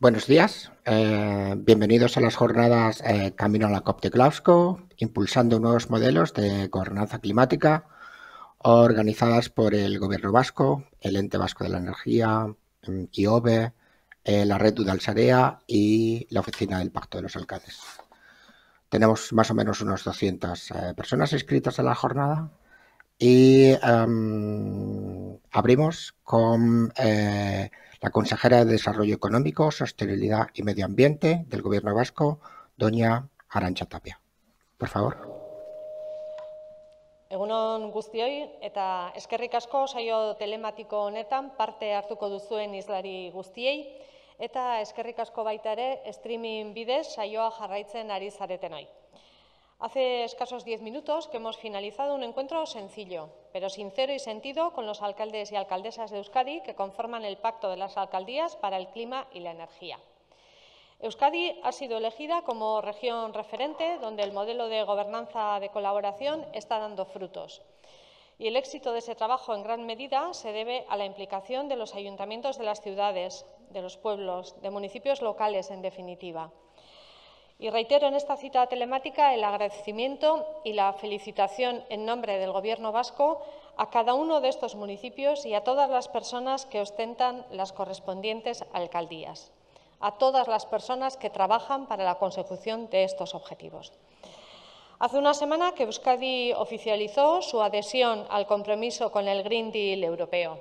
Buenos días, eh, bienvenidos a las jornadas eh, Camino a la COP de Glasgow, impulsando nuevos modelos de gobernanza climática, organizadas por el Gobierno Vasco, el Ente Vasco de la Energía, mm, IOBE, eh, la Red Udalsarea y la Oficina del Pacto de los Alcaldes. Tenemos más o menos unos 200 personas inscritas a la jornada, y em, abrimos con la consejera de Desarrollo Económico, Sostenibilidad y Medio Ambiente del Gobierno Vasco, doña Arancha Tapia. Por favor. Egunon guztioi eta eskerrik asko saio telematiko honetan parte hartuko duzuen islari guztiei eta eskerrik asko baita ere streaming bidez saioa jarraitzen ari zaretenoi. Hace escasos diez minutos que hemos finalizado un encuentro sencillo, pero sincero y sentido con los alcaldes y alcaldesas de Euskadi que conforman el Pacto de las Alcaldías para el Clima y la Energía. Euskadi ha sido elegida como región referente donde el modelo de gobernanza de colaboración está dando frutos. Y el éxito de ese trabajo en gran medida se debe a la implicación de los ayuntamientos de las ciudades, de los pueblos, de municipios locales en definitiva. Y reitero en esta cita telemática el agradecimiento y la felicitación en nombre del Gobierno vasco a cada uno de estos municipios y a todas las personas que ostentan las correspondientes alcaldías, a todas las personas que trabajan para la consecución de estos objetivos. Hace una semana que Euskadi oficializó su adhesión al compromiso con el Green Deal europeo.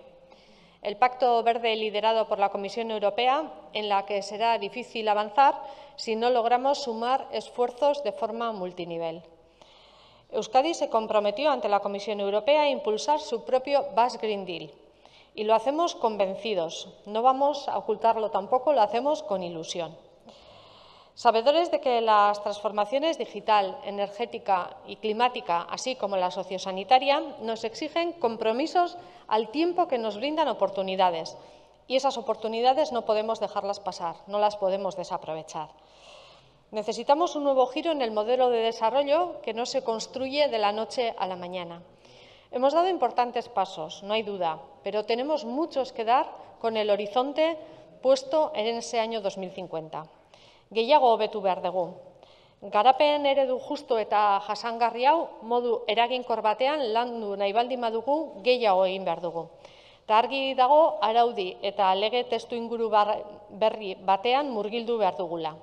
El Pacto Verde liderado por la Comisión Europea, en la que será difícil avanzar si no logramos sumar esfuerzos de forma multinivel. Euskadi se comprometió ante la Comisión Europea a impulsar su propio Bas Green Deal. Y lo hacemos convencidos. No vamos a ocultarlo tampoco, lo hacemos con ilusión. Sabedores de que las transformaciones digital, energética y climática, así como la sociosanitaria, nos exigen compromisos al tiempo que nos brindan oportunidades. Y esas oportunidades no podemos dejarlas pasar, no las podemos desaprovechar. Necesitamos un nuevo giro en el modelo de desarrollo que no se construye de la noche a la mañana. Hemos dado importantes pasos, no hay duda, pero tenemos muchos que dar con el horizonte puesto en ese año 2050. gehiago hobetu behar dugu. Garapen eredu justo eta jasangarri hau modu eraginkor batean landu nahi baldi madugu gehiago egin behar dugu. Eta argi dago araudi eta lege testu inguru berri batean murgildu behar dugula.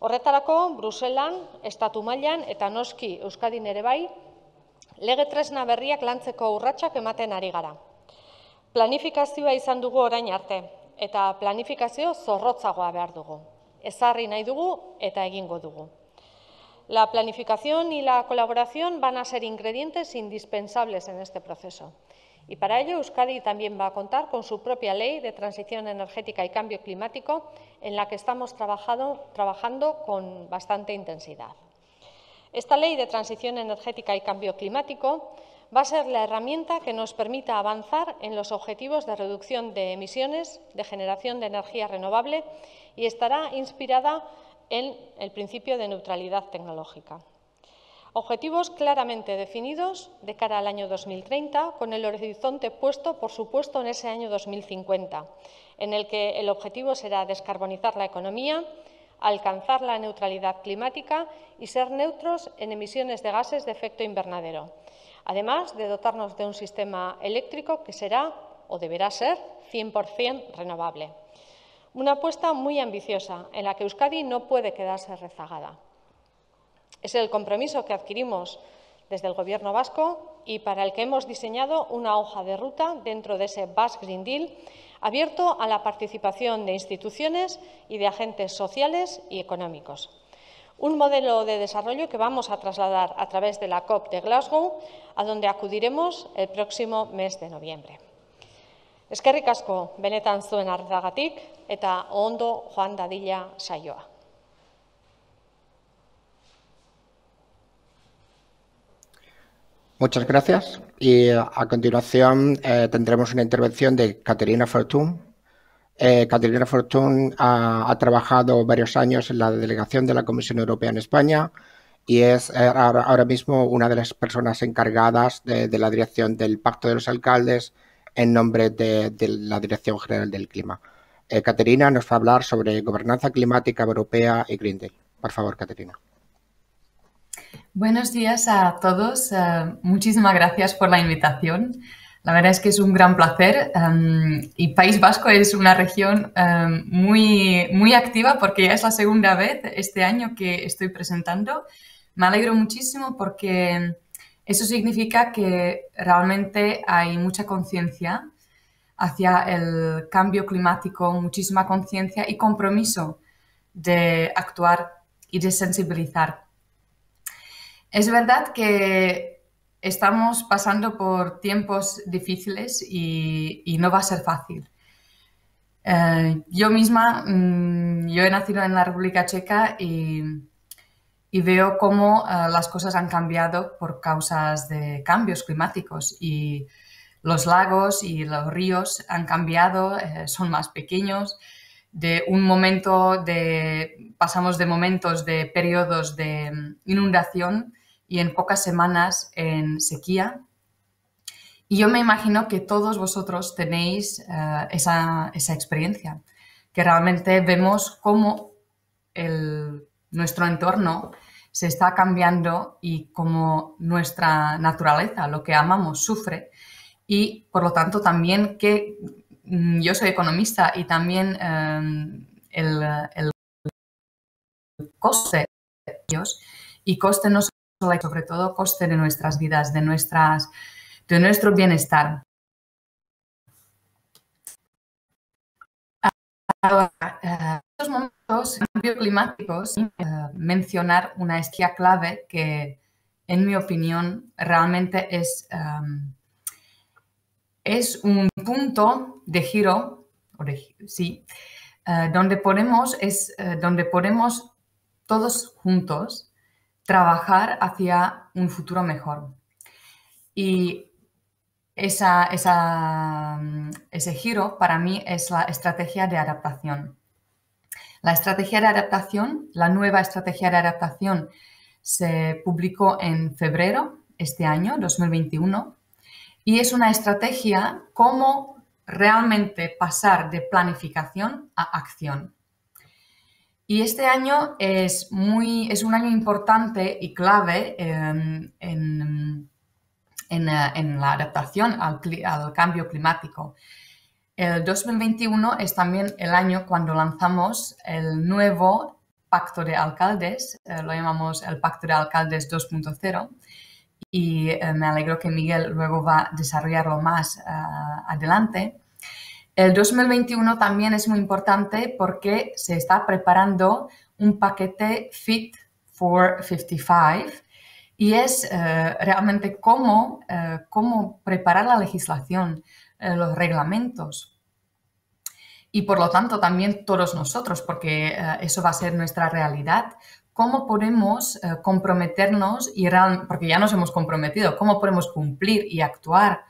Horretarako, Bruselan, Estatu Mailan eta Noski Euskadin ere bai, lege tresna berriak lantzeko urratsak ematen ari gara. Planifikazioa izan dugu orain arte, eta planifikazio zorrotzagoa behar dugu. ezarri nahi dugu eta egingo La planificación y la colaboración van a ser ingredientes indispensables en este proceso. Y para ello, Euskadi también va a contar con su propia ley de transición energética y cambio climático, en la que estamos trabajando con bastante intensidad. Esta ley de transición energética y cambio climático va a ser la herramienta que nos permita avanzar en los objetivos de reducción de emisiones, de generación de energía renovable y estará inspirada en el principio de neutralidad tecnológica. Objetivos claramente definidos de cara al año 2030, con el horizonte puesto, por supuesto, en ese año 2050, en el que el objetivo será descarbonizar la economía, alcanzar la neutralidad climática y ser neutros en emisiones de gases de efecto invernadero además de dotarnos de un sistema eléctrico que será o deberá ser 100% renovable. Una apuesta muy ambiciosa en la que Euskadi no puede quedarse rezagada. Es el compromiso que adquirimos desde el Gobierno vasco y para el que hemos diseñado una hoja de ruta dentro de ese Basque Green Deal abierto a la participación de instituciones y de agentes sociales y económicos. Un modelo de desarrollo que vamos a trasladar a través de la COP de Glasgow, a donde acudiremos el próximo mes de noviembre. Eskerrik asko benetan zuen Ardagatik, eta ondo Juan Dadilla, Sayoa. Muchas gracias. Y a continuación eh, tendremos una intervención de Caterina Fortun, eh, Caterina Fortún ha, trabajado varios años en la delegación de la Comisión Europea en España y es eh, ahora mismo una de las personas encargadas de, la dirección del Pacto de los Alcaldes en nombre de, la Dirección General del Clima. Eh, Caterina nos va a hablar sobre gobernanza climática europea y Green Deal. Por favor, Caterina. Buenos días a todos. muchísimas gracias por la invitación. La verdad es que es un gran placer em, y País Vasco es una región em, muy, muy activa porque ya es la segunda vez este año que estoy presentando. Me alegro muchísimo porque eso significa que realmente hay mucha conciencia hacia el cambio climático, muchísima conciencia y compromiso de actuar y de sensibilizar. Es verdad que estamos pasando por tiempos difíciles y, no va a ser fácil. Eh, yo misma, mm, yo he nacido en la República Checa y, veo cómo eh, las cosas han cambiado por causas de cambios climáticos y los lagos y los ríos han cambiado, eh, son más pequeños. De un momento pasamos de momentos de periodos de mm, inundación y en pocas semanas en sequía. Y yo me imagino que todos vosotros tenéis eh, esa, experiencia, que realmente vemos cómo nuestro entorno se está cambiando y cómo nuestra naturaleza, lo que amamos, sufre. Y por lo tanto también que mm, yo soy economista y también eh, el, coste de ellos, y coste no sobre todo coste de nuestras vidas, de, de nuestro bienestar. en eh, estos momentos cambios climáticos, eh, mencionar una esquía clave que, en mi opinión, realmente es, eh, es un punto de giro, sí, donde ponemos es, donde podemos todos juntos trabajar hacia un futuro mejor. Y mm, ese giro para mí es la estrategia de adaptación. La estrategia de adaptación, la nueva estrategia de adaptación, se publicó en febrero este año, 2021, y es una estrategia como realmente pasar de planificación a acción. Y este año es, muy, es un año importante y clave em, eh, en, la adaptación al, cambio climático. El 2021 es también el año cuando lanzamos el nuevo Pacto de Alcaldes, eh, lo llamamos el Pacto de Alcaldes 2.0 y eh, me alegro que Miguel luego va a desarrollarlo más adelante. El 2021 también es muy importante porque se está preparando un paquete Fit for 55 y es eh, realmente cómo, eh, cómo, preparar la legislación, eh, los reglamentos. Y por lo tanto también todos nosotros, porque eso va a ser nuestra realidad, cómo podemos comprometernos y porque ya nos hemos comprometido, cómo podemos cumplir y actuar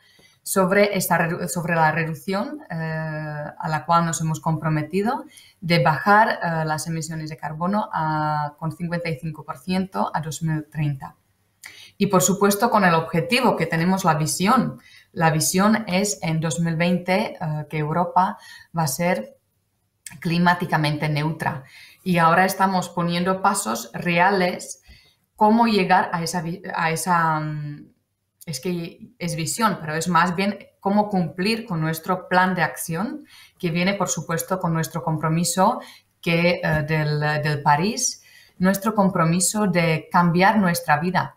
sobre, esta, sobre la reducción eh, a la cual nos hemos comprometido de bajar eh, las emisiones de carbono con 55% a 2030. Y por supuesto con el objetivo que tenemos la visión. La visión es en 2020 eh, que Europa va a ser climáticamente neutra. Y ahora estamos poniendo pasos reales cómo llegar a esa, a esa mm, es que es visión, pero es más bien cómo cumplir con nuestro plan de acción, que viene, por supuesto, con nuestro compromiso que, eh, del, París, nuestro compromiso de cambiar nuestra vida,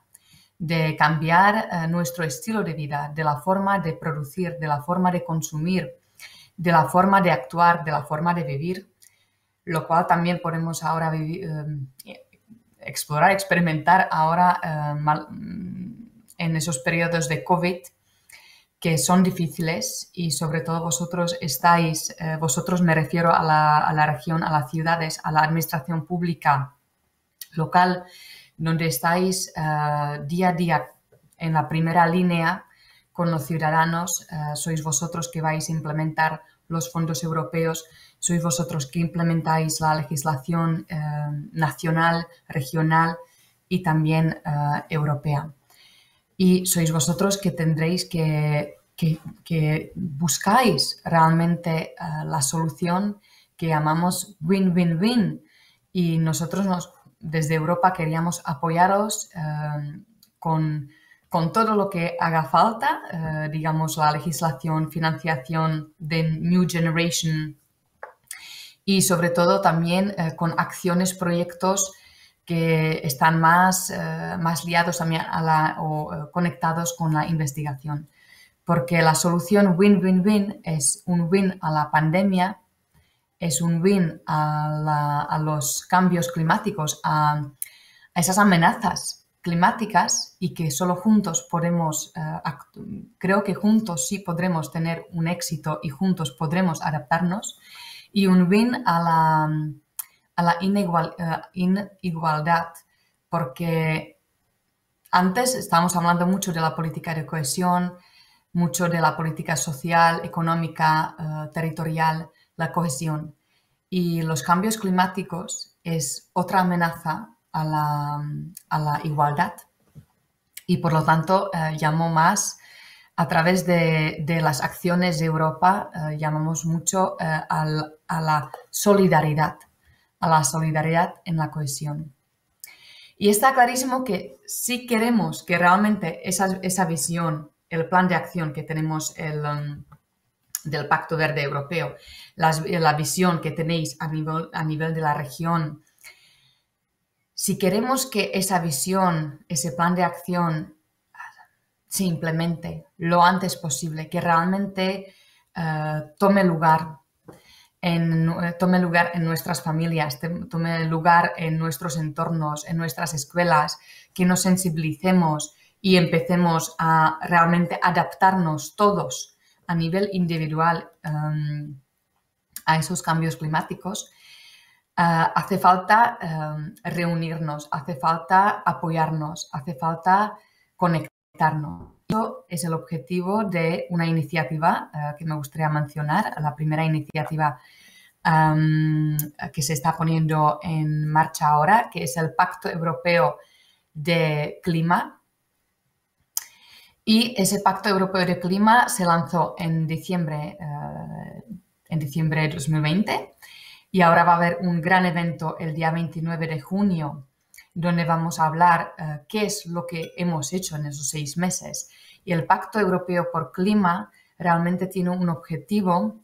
de cambiar eh, nuestro estilo de vida, de la forma de producir, de la forma de consumir, de la forma de actuar, de la forma de vivir, lo cual también podemos ahora eh, explorar, experimentar ahora mal, en esos periodos de COVID que son difíciles y sobre todo vosotros estáis, eh, vosotros me refiero a la, región, a las ciudades, a la administración pública local, donde estáis eh, día a día en la primera línea con los ciudadanos, eh, sois vosotros que vais a implementar los fondos europeos, sois vosotros que implementáis la legislación nacional, regional y también europea y sois vosotros que tendréis que, que, buscáis realmente eh, la solución que llamamos win-win-win. Y nosotros desde Europa queríamos apoyaros eh, con, todo lo que haga falta, eh, digamos la legislación, financiación de New Generation y sobre todo también con acciones, proyectos que están más, eh, más liados a, a o eh, conectados con la investigación. Porque la solución win-win-win es un win a la pandemia, es un win a, los cambios climáticos, a, esas amenazas climáticas y que solo juntos podemos, eh, creo que juntos sí podremos tener un éxito y juntos podremos adaptarnos. Y un win a la a la inigual, eh, inigualdad, porque antes estábamos hablando mucho de la política de cohesión, mucho de la política social, económica, eh, territorial, la cohesión. Y los cambios climáticos es otra amenaza a la, igualdad y por lo tanto eh, llamó más a través de, las acciones de Europa, llamamos mucho a la solidaridad a la solidaridad en la cohesión. Y está clarísimo que si queremos que realmente esa, esa visión, el plan de acción que tenemos um, del Pacto Verde Europeo, la, visión que tenéis a nivel, a nivel de la región, si queremos que esa visión, ese plan de acción se implemente lo antes posible, que realmente eh, tome lugar eh, tome lugar en nuestras familias, tome lugar en nuestros entornos, en nuestras escuelas, que nos sensibilicemos y empecemos a realmente adaptarnos todos a nivel individual em, a esos cambios climáticos, eh, hace falta em, reunirnos, hace falta apoyarnos, hace falta conectarnos es el objetivo de una iniciativa eh, que me gustaría mencionar, la primera iniciativa que se está poniendo en marcha ahora, que es el Pacto Europeo de Clima. Y ese Pacto Europeo de Clima se lanzó en diciembre, eh, en diciembre de 2020 y ahora va a haber un gran evento el día 29 de junio donde vamos a hablar eh, qué es lo que hemos hecho en esos seis meses y el Pacto Europeo por Clima realmente tiene un objetivo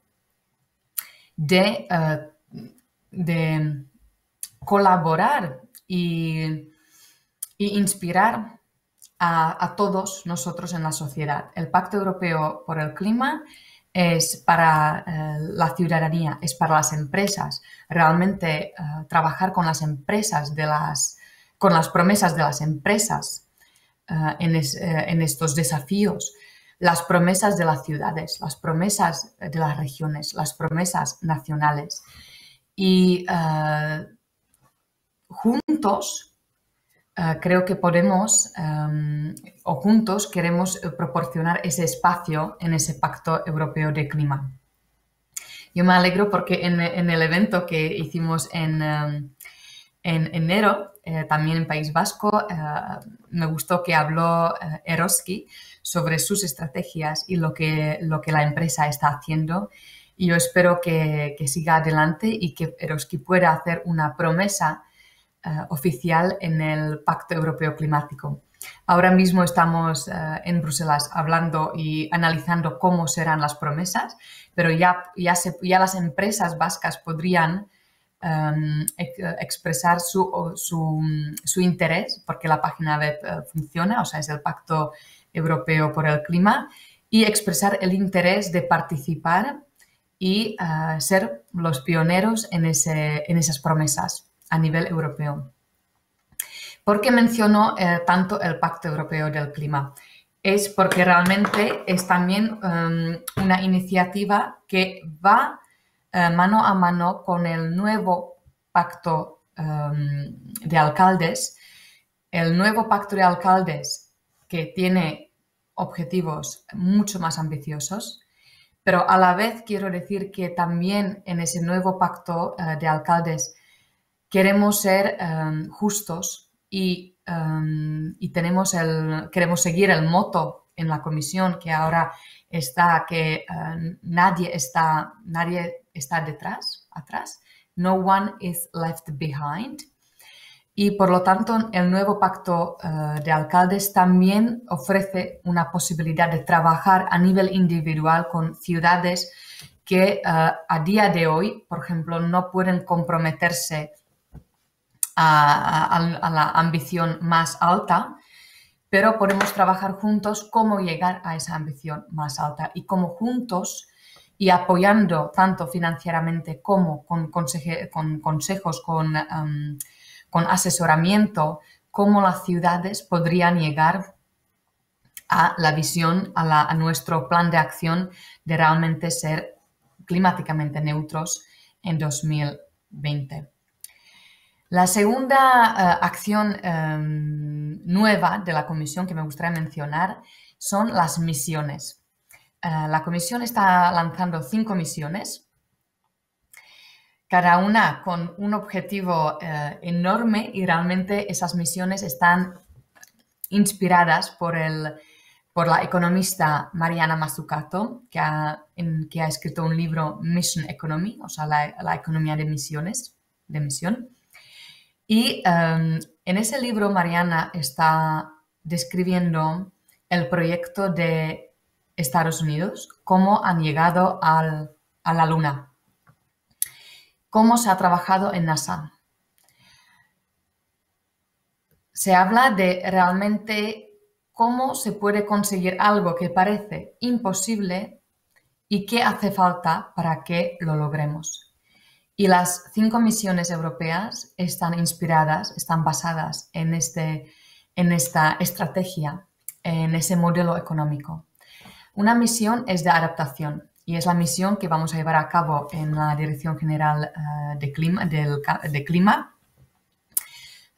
de, eh, colaborar y, inspirar a, todos nosotros en la sociedad. El Pacto Europeo por el Clima es para eh, la ciudadanía, es para las empresas. Realmente eh, trabajar con las empresas, de las, con las promesas de las empresas Ah, eh, en, estos desafíos, las promesas de las ciudades, las promesas de las regiones, las promesas nacionales. Y ah, juntos ah, creo que podemos, o juntos queremos eh, proporcionar ese espacio en ese Pacto Europeo de Clima. Yo me alegro porque en, el evento que hicimos en, en enero, eh, también en País Vasco, eh, me gustó que habló eh, Eroski sobre sus estrategias y lo que, lo que la empresa está haciendo. Y yo espero que, siga adelante y que Eroski pueda hacer una promesa oficial en el Pacto Europeo Climático. Ahora mismo estamos en Bruselas hablando y analizando cómo serán las promesas, pero ya, ya, ya las empresas vascas podrían Em, expresar su, su, su, interés porque la página web eh, funciona, o sea, es el Pacto Europeo por el Clima, y expresar el interés de participar y eh, ser los pioneros en, ese, en esas promesas a nivel europeo. ¿Por qué menciono eh, tanto el Pacto Europeo del Clima? Es porque realmente es también em, una iniciativa que va eh, mano a mano con el nuevo pacto em, de alcaldes. El nuevo pacto de alcaldes que tiene objetivos mucho más ambiciosos, pero a la vez quiero decir que también en ese nuevo pacto eh, de alcaldes queremos ser em, justos em, y, tenemos el, queremos seguir el moto en la comisión que ahora está que eh, nadie está nadie está detrás, atrás. No one is left behind. Y por lo tanto, el nuevo pacto eh, de alcaldes también ofrece una posibilidad de trabajar a nivel individual con ciudades que eh, a día de hoy, por ejemplo, no pueden comprometerse a, la ambición más alta, pero podemos trabajar juntos cómo llegar a esa ambición más alta y cómo juntos y apoyando tanto financieramente como con, consejos, con, um, asesoramiento, cómo las ciudades podrían llegar a la visión, a, nuestro plan de acción de realmente ser climáticamente neutros en 2020. La segunda eh, acción em, nueva de la Comisión que me gustaría mencionar son las misiones. Eh, la comisión está lanzando cinco misiones, cada una con un objetivo eh, enorme y realmente esas misiones están inspiradas por, por la economista Mariana Mazzucato, que ha, que ha escrito un libro Mission Economy, o sea, la, economía de misiones, de misión. Y em, en ese libro Mariana está describiendo el proyecto de Estados Unidos, cómo han llegado a la Luna, cómo se ha trabajado en NASA. Se habla de realmente cómo se puede conseguir algo que parece imposible y qué hace falta para que lo logremos. Y las cinco misiones europeas están inspiradas, están basadas en, este, en esta estrategia, en ese modelo económico. Una misión es de adaptación y es la misión que vamos a llevar a cabo en la Dirección General eh, de Clima, del, de Clima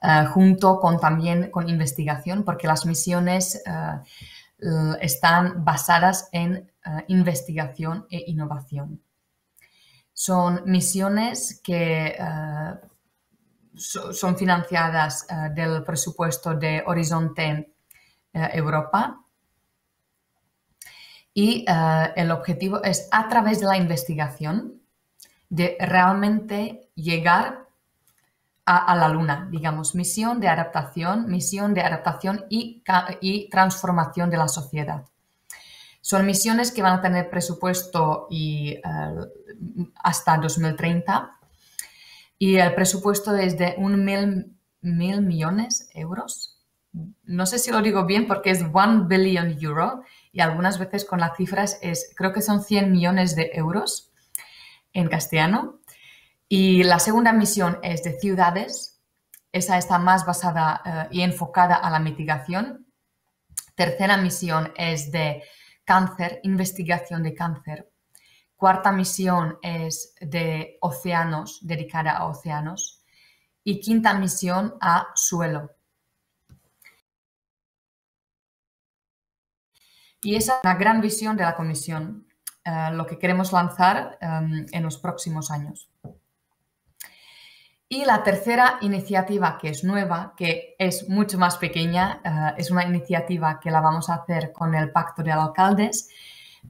eh, junto con también con investigación, porque las misiones eh, están basadas en investigación e innovación. Son misiones que son financiadas del presupuesto de Horizonte Europa y ah, el objetivo es a través de la investigación de realmente llegar a, la luna, digamos, misión de adaptación, misión de adaptación y, transformación de la sociedad. Son misiones que van a tener presupuesto y, ah, hasta 2030 y el presupuesto es de un mil, mil millones de euros. No sé si lo digo bien porque es 1 billion euro y algunas veces con las cifras es, creo que son 100 millones de euros en castellano. Y la segunda misión es de ciudades, esa está más basada eh, y enfocada a la mitigación. Tercera misión es de cáncer, investigación de cáncer. Cuarta misión es de océanos, dedicada a océanos. Y quinta misión a suelo, Y esa es una gran visión de la Comisión, eh, lo que queremos lanzar em, en los próximos años. Y la tercera iniciativa, que es nueva, que es mucho más pequeña, eh, es una iniciativa que la vamos a hacer con el Pacto de Alcaldes,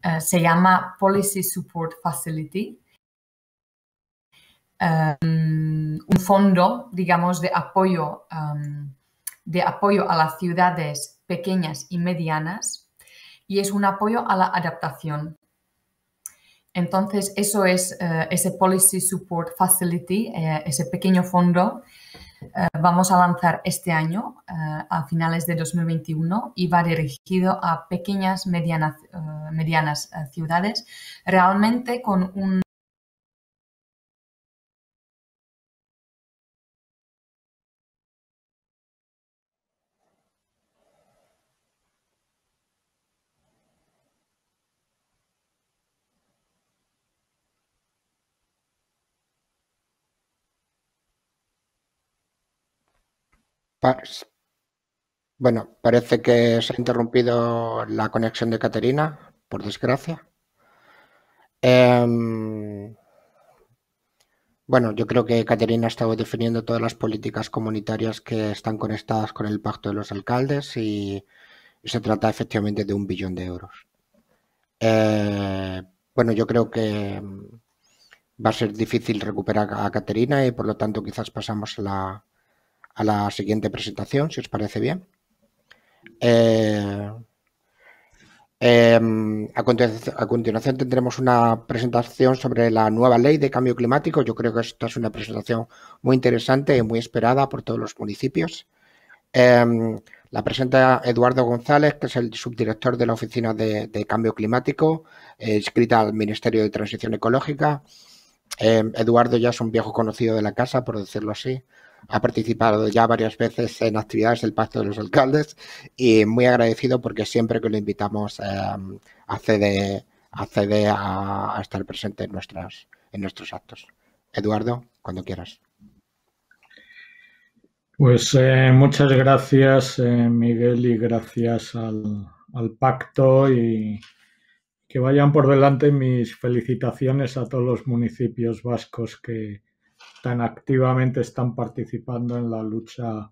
eh, se llama Policy Support Facility. Em, un fondo, digamos, de apoyo, em, de apoyo a las ciudades pequeñas y medianas y es un apoyo a la adaptación. Entonces, eso es eh, ese Policy Support Facility, eh, ese pequeño fondo. Eh, vamos a lanzar este año, a finales de 2021, y va dirigido a pequeñas, medianas, medianas ciudades, realmente con un bueno, parece que se ha interrumpido la conexión de Caterina, por desgracia. Em, bueno, yo creo que Caterina ha estado definiendo todas las políticas comunitarias que están conectadas con el pacto de los alcaldes y, se trata efectivamente de un billón de euros. Eh, bueno, yo creo que mm, va a ser difícil recuperar a Caterina y por lo tanto quizás pasamos a la, a la siguiente presentación, si os parece bien. Eh, em, a, continuación, tendremos una presentación sobre la nueva ley de cambio climático. Yo creo que esta es una presentación muy interesante y muy esperada por todos los municipios. Em, la presenta Eduardo González, que es el subdirector de la Oficina de, Cambio Climático, eh, inscrita al Ministerio de Transición Ecológica. Em, Eduardo ya es un viejo conocido de la casa, por decirlo así ha participado ya varias veces en actividades del Pacto de los Alcaldes y muy agradecido porque siempre que lo invitamos eh, accede, accede a, estar presente en, nuestras, en nuestros actos. Eduardo, cuando quieras. Pues eh, muchas gracias, eh, Miguel, y gracias al, al pacto y que vayan por delante mis felicitaciones a todos los municipios vascos que, tan activamente están participando en la lucha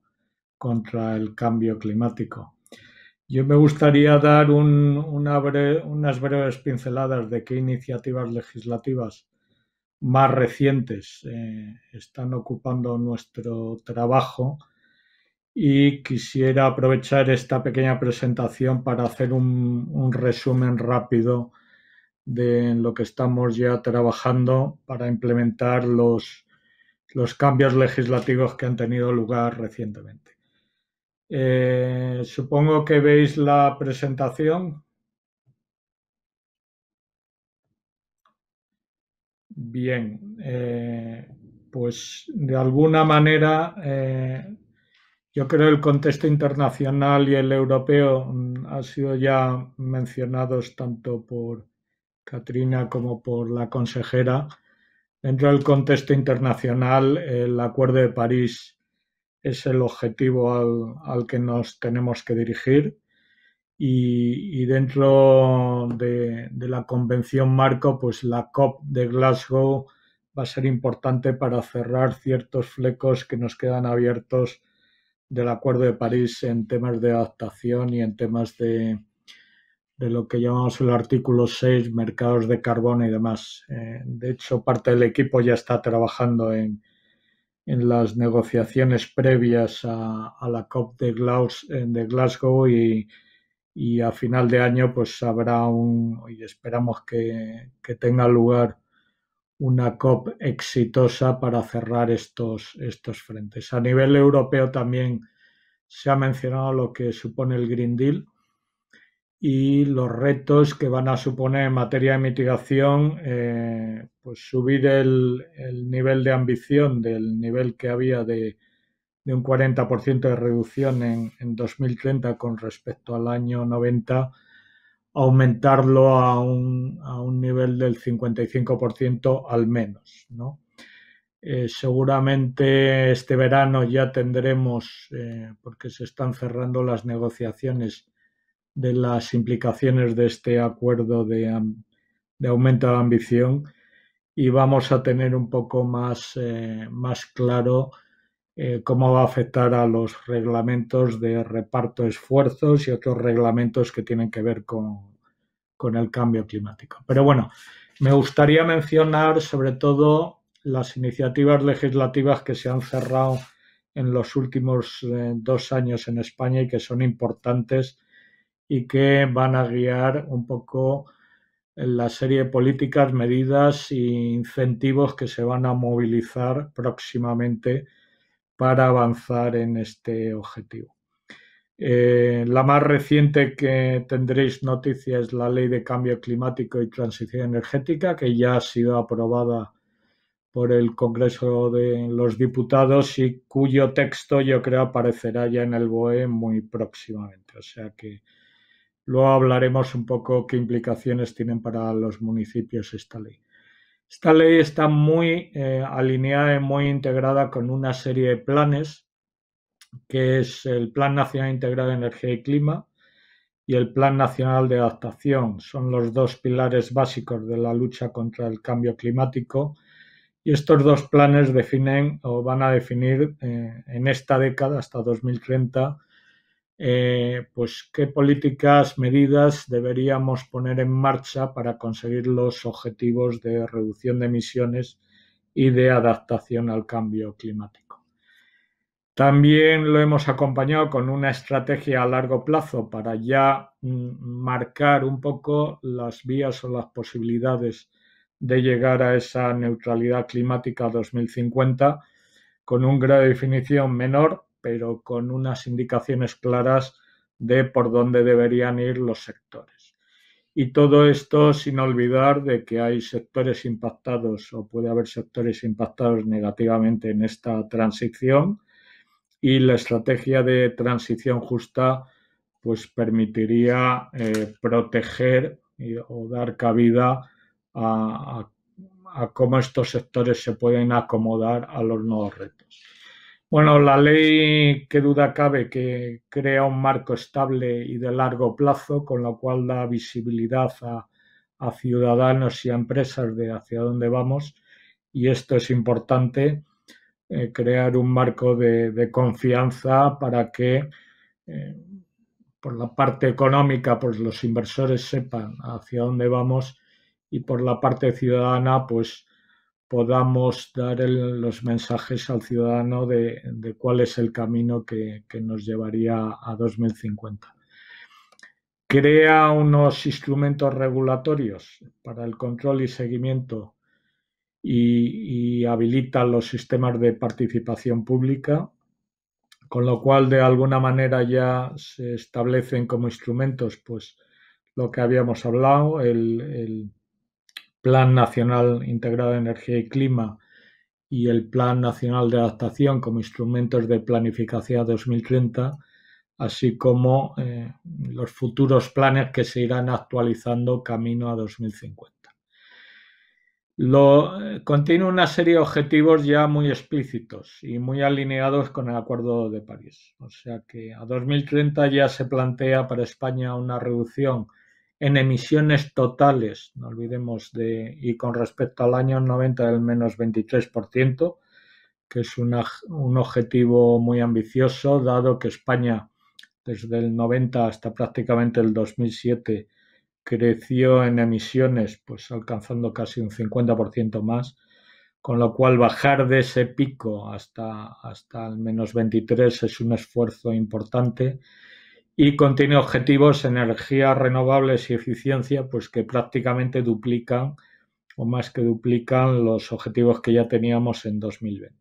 contra el cambio climático. Yo me gustaría dar unas breves pinceladas de qué iniciativas legislativas más recientes eh, están ocupando nuestro trabajo y quisiera aprovechar esta pequeña presentación para hacer un, resumen rápido de lo que estamos ya trabajando para implementar los los cambios legislativos que han tenido lugar recientemente. Eh, supongo que veis la presentación. Bien, eh, pues de alguna manera eh, yo creo el contexto internacional y el europeo mm, han sido ya mencionados tanto por Katrina como por la consejera. Dentro del contexto internacional, el Acuerdo de París es el objetivo al, que nos tenemos que dirigir y, dentro de, de, la Convención Marco, pues la COP de Glasgow va a ser importante para cerrar ciertos flecos que nos quedan abiertos del Acuerdo de París en temas de adaptación y en temas de, de lo que llamamos el artículo 6, mercados de carbono y demás. Eh, de hecho, parte del equipo ya está trabajando en, las negociaciones previas a, la COP de, eh, Glasgow y, a final de año pues habrá un, y esperamos que, tenga lugar una COP exitosa para cerrar estos, estos frentes. A nivel europeo también se ha mencionado lo que supone el Green Deal y los retos que van a suponer en materia de mitigación, eh, pues subir el, nivel de ambición del nivel que había de, de un 40% de reducción en, en, 2030 con respecto al año 90, aumentarlo a un, a un nivel del 55% al menos, eh, seguramente este verano ya tendremos, eh, porque se están cerrando las negociaciones de las implicaciones de este acuerdo de, de aumento de ambición y vamos a tener un poco más, eh, más claro eh, cómo va a afectar a los reglamentos de reparto de esfuerzos y otros reglamentos que tienen que ver con, el cambio climático. Pero bueno, me gustaría mencionar sobre todo las iniciativas legislativas que se han cerrado en los últimos eh, dos años en España y que son importantes y que van a guiar un poco la serie de políticas, medidas e incentivos que se van a movilizar próximamente para avanzar en este objetivo. Eh, la más reciente que tendréis noticia es la Ley de Cambio Climático y Transición Energética, que ya ha sido aprobada por el Congreso de los Diputados y cuyo texto yo creo aparecerá ya en el BOE muy próximamente. O sea que Luego hablaremos un poco qué implicaciones tienen para los municipios esta ley. Esta ley está muy eh, alineada y muy integrada con una serie de planes, que es el Plan Nacional Integrado de Energía y Clima y el Plan Nacional de Adaptación. Son los dos pilares básicos de la lucha contra el cambio climático. Y estos dos planes definen o van a definir eh, en esta década, hasta 2030, eh, pues qué políticas, medidas deberíamos poner en marcha para conseguir los objetivos de reducción de emisiones y de adaptación al cambio climático. También lo hemos acompañado con una estrategia a largo plazo para ya mm, marcar un poco las vías o las posibilidades de llegar a esa neutralidad climática 2050 con un grado de definición menor, pero con unas indicaciones claras de por dónde deberían ir los sectores. Y todo esto sin olvidar de que hay sectores impactados o puede haber sectores impactados negativamente en esta transición y la estrategia de transición justa pues permitiría eh, proteger o dar cabida a cómo estos sectores se pueden acomodar a los nuevos retos. Bueno, la ley, que duda cabe, que crea un marco estable y de largo plazo, con lo cual da visibilidad a, ciudadanos y a empresas de hacia dónde vamos. Y esto es importante, eh, crear un marco de, confianza para que, eh, por la parte económica, pues los inversores sepan hacia dónde vamos y por la parte ciudadana, pues podamos dar los mensajes al ciudadano de, cuál es el camino que, nos llevaría a 2050 crea unos instrumentos regulatorios para el control y seguimiento y, habilita los sistemas de participación pública, con lo cual de alguna manera ya se establecen como instrumentos pues lo que habíamos hablado, el, Plan Nacional Integrado de Energía y Clima y el Plan Nacional de Adaptación como instrumentos de planificación 2030, así como eh, los futuros planes que se irán actualizando camino a 2050. Lo, eh, contiene una serie de objetivos ya muy explícitos y muy alineados con el Acuerdo de París. O sea que a 2030 ya se plantea para España una reducción en emisiones totales, no olvidemos, de, y con respecto al año 90 del menos 23%, que es un objetivo muy ambicioso, dado que España desde el 90 hasta prácticamente el 2007 creció en emisiones, pues alcanzando casi un 50% más, con lo cual bajar de ese pico hasta, hasta el menos 23 es un esfuerzo importante y contiene objetivos energías renovables y eficiencia, pues que prácticamente duplican o más que duplican los objetivos que ya teníamos en 2020.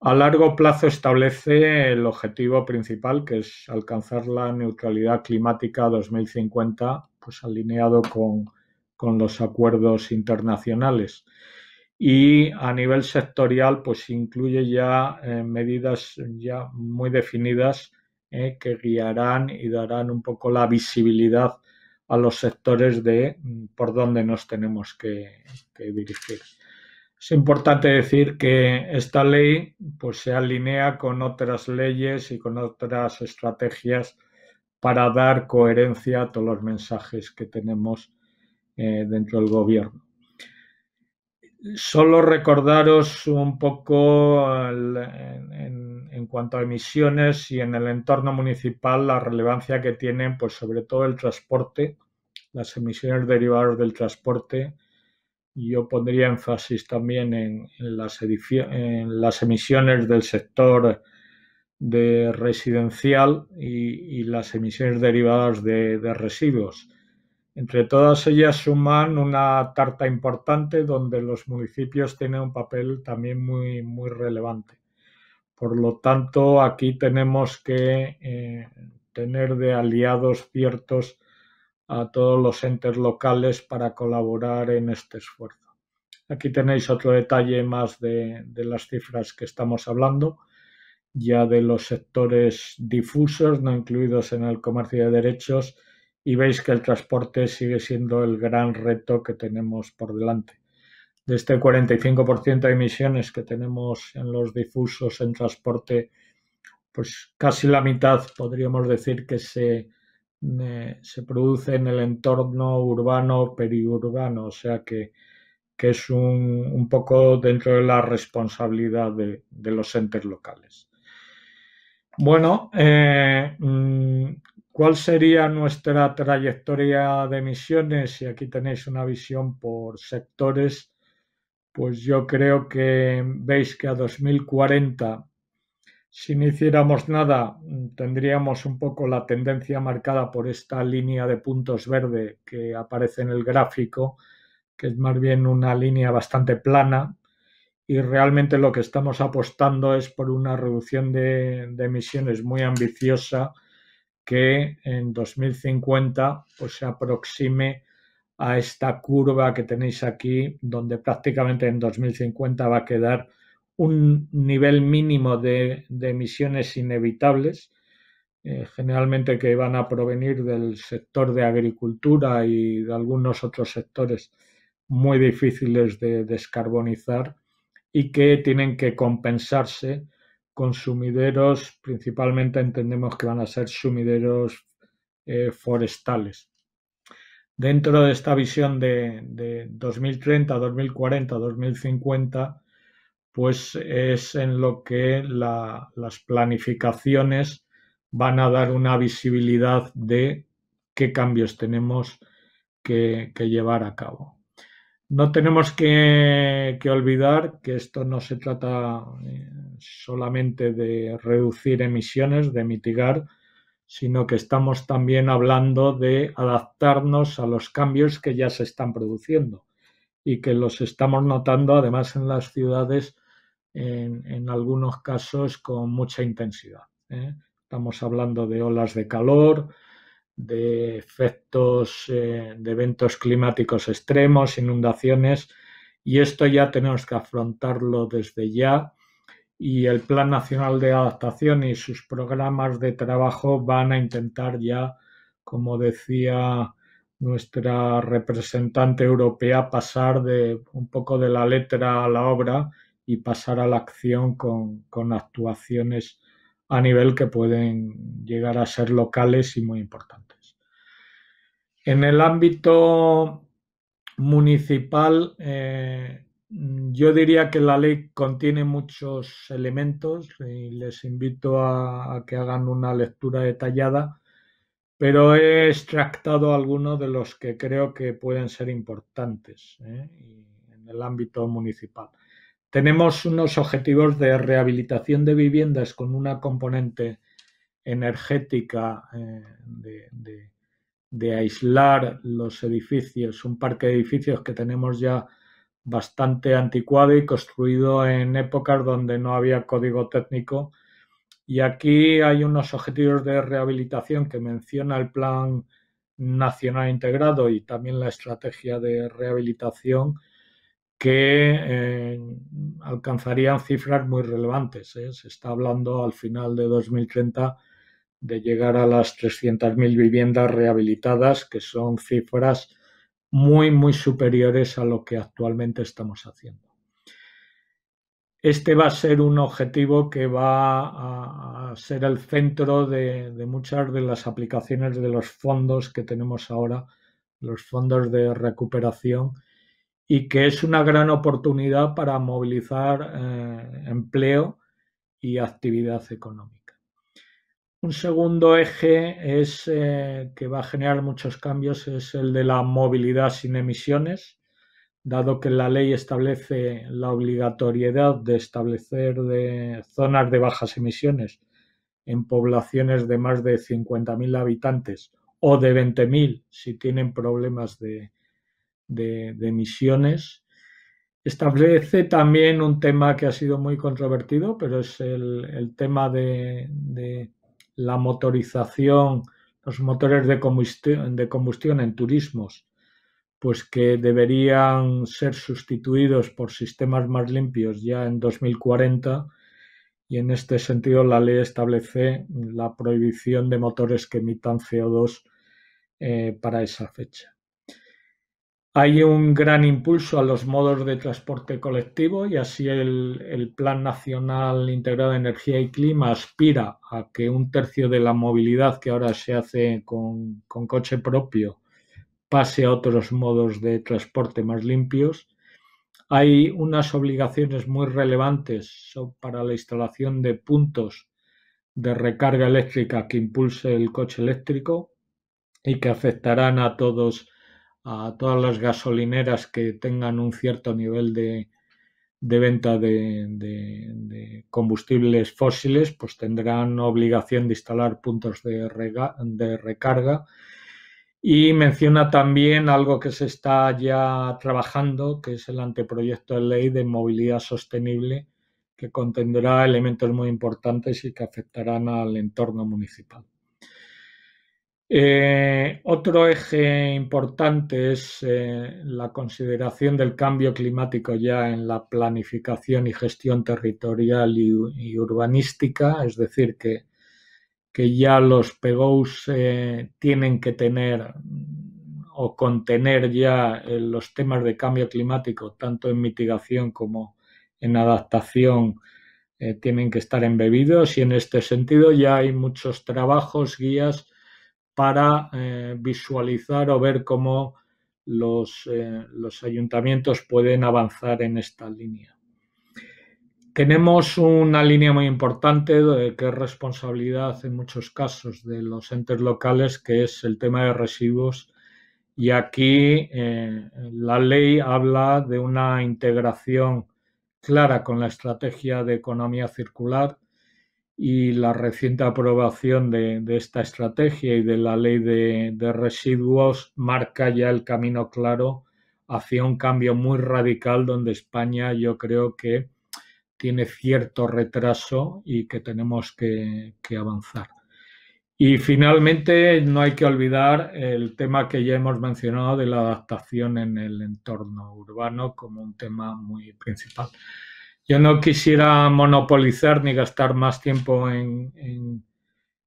A largo plazo establece el objetivo principal, que es alcanzar la neutralidad climática 2050, pues alineado con, los acuerdos internacionales. Y a nivel sectorial, pues incluye ya eh, medidas ya muy definidas ¿eh? que guiarán y darán un poco la visibilidad a los sectores de mm, por dónde nos tenemos que, dirigir. Es importante decir que esta ley pues, se alinea con otras leyes y con otras estrategias para dar coherencia a todos los mensajes que tenemos eh, dentro del gobierno. Solo recordaros un poco en, cuanto a emisiones y en el entorno municipal la relevancia que tienen, pues sobre todo el transporte, las emisiones derivadas del transporte. Yo pondría énfasis también en, las, emisiones del sector de residencial y, las emisiones derivadas de residuos entre todas ellas suman una tarta importante donde los municipios tienen un papel también muy, muy relevante. Por lo tanto, aquí tenemos que eh, tener de aliados ciertos a todos los entes locales para colaborar en este esfuerzo. Aquí tenéis otro detalle más de, las cifras que estamos hablando, ya de los sectores difusos no incluidos en el comercio de derechos y veis que el transporte sigue siendo el gran reto que tenemos por delante. De este 45% de emisiones que tenemos en los difusos en transporte, pues casi la mitad podríamos decir que se, eh, se produce en el entorno urbano, periurbano, o sea que, es un, poco dentro de la responsabilidad de, los entes locales. Bueno, eh, mm, ¿Cuál sería nuestra trayectoria de emisiones? Y aquí tenéis una visión por sectores, pues yo creo que veis que a 2040, si no hiciéramos nada, tendríamos un poco la tendencia marcada por esta línea de puntos verde que aparece en el gráfico, que es más bien una línea bastante plana. Y realmente lo que estamos apostando es por una reducción de, de emisiones muy ambiciosa que en 2050 pues, se aproxime a esta curva que tenéis aquí, donde prácticamente en 2050 va a quedar un nivel mínimo de, emisiones inevitables, eh, generalmente que van a provenir del sector de agricultura y de algunos otros sectores muy difíciles de descarbonizar y que tienen que compensarse con sumideros, principalmente entendemos que van a ser sumideros eh, forestales. Dentro de esta visión de, 2030, 2040, 2050, pues es en lo que las planificaciones van a dar una visibilidad de qué cambios tenemos que llevar a cabo. No tenemos que, olvidar que esto no se trata eh, solamente de reducir emisiones, de mitigar, sino que estamos también hablando de adaptarnos a los cambios que ya se están produciendo y que los estamos notando además en las ciudades en, algunos casos con mucha intensidad. ¿eh? Estamos hablando de olas de calor, de efectos eh, de eventos climáticos extremos, inundaciones, y esto ya tenemos que afrontarlo desde ya. Y el Plan Nacional de Adaptación y sus programas de trabajo van a intentar ya, como decía nuestra representante europea, pasar de un poco de la letra a la obra y pasar a la acción con, con actuaciones a nivel que pueden llegar a ser locales y muy importantes. En el ámbito municipal, eh, yo diría que la ley contiene muchos elementos y les invito a, que hagan una lectura detallada, pero he extractado algunos de los que creo que pueden ser importantes eh, en el ámbito municipal. Tenemos unos objetivos de rehabilitación de viviendas con una componente energética eh, de, aislar los edificios, un parque de edificios que tenemos ya bastante anticuado y construido en épocas donde no había código técnico. Y aquí hay unos objetivos de rehabilitación que menciona el Plan Nacional Integrado y también la estrategia de rehabilitación que eh, alcanzarían cifras muy relevantes. ¿eh? Se está hablando al final de 2030 de llegar a las 300.000 viviendas rehabilitadas, que son cifras muy, muy superiores a lo que actualmente estamos haciendo. Este va a ser un objetivo que va a, ser el centro de muchas de las aplicaciones de los fondos que tenemos ahora, los fondos de recuperación y que es una gran oportunidad para movilizar eh, empleo y actividad económica. Un segundo eje es, eh, que va a generar muchos cambios es el de la movilidad sin emisiones, dado que la ley establece la obligatoriedad de establecer de zonas de bajas emisiones en poblaciones de más de 50.000 habitantes o de 20.000 si tienen problemas de, de, emisiones. Establece también un tema que ha sido muy controvertido, pero es el, tema de, la motorización, los motores de combustión, en turismos, pues que deberían ser sustituidos por sistemas más limpios ya en 2040 y en este sentido la ley establece la prohibición de motores que emitan CO2 eh, para esa fecha. Hay un gran impulso a los modos de transporte colectivo y así el, Plan Nacional Integrado de Energía y Clima aspira a que un tercio de la movilidad que ahora se hace con, con coche propio pase a otros modos de transporte más limpios. Hay unas obligaciones muy relevantes para la instalación de puntos de recarga eléctrica que impulse el coche eléctrico y que afectarán a todos a todas las gasolineras que tengan un cierto nivel de, venta de, combustibles fósiles, pues tendrán obligación de instalar puntos de recarga. Y menciona también algo que se está ya trabajando, que es el anteproyecto de ley de movilidad sostenible, que contendrá elementos muy importantes y que afectarán al entorno municipal. Eh, otro eje importante es eh, la consideración del cambio climático ya en la planificación y gestión territorial y, urbanística, es decir, que, que ya los PEGOUS eh, tienen que tener o contener ya los temas de cambio climático, tanto en mitigación como en adaptación, tienen que estar embebidos y en este sentido ya hay muchos trabajos, guías, para eh, visualizar o ver cómo eh, los, ayuntamientos pueden avanzar en esta línea. Tenemos una línea muy importante que es responsabilidad en muchos casos de los entes locales, que es el tema de residuos. Y aquí eh, la ley habla de una integración clara con la estrategia de economía circular y la reciente aprobación de, esta estrategia y de la ley de, residuos marca ya el camino claro hacia un cambio muy radical donde España yo creo que tiene cierto retraso y que tenemos que avanzar. Y finalmente no hay que olvidar el tema que ya hemos mencionado de la adaptación en el entorno urbano como un tema muy principal yo no quisiera monopolizar ni gastar más tiempo en,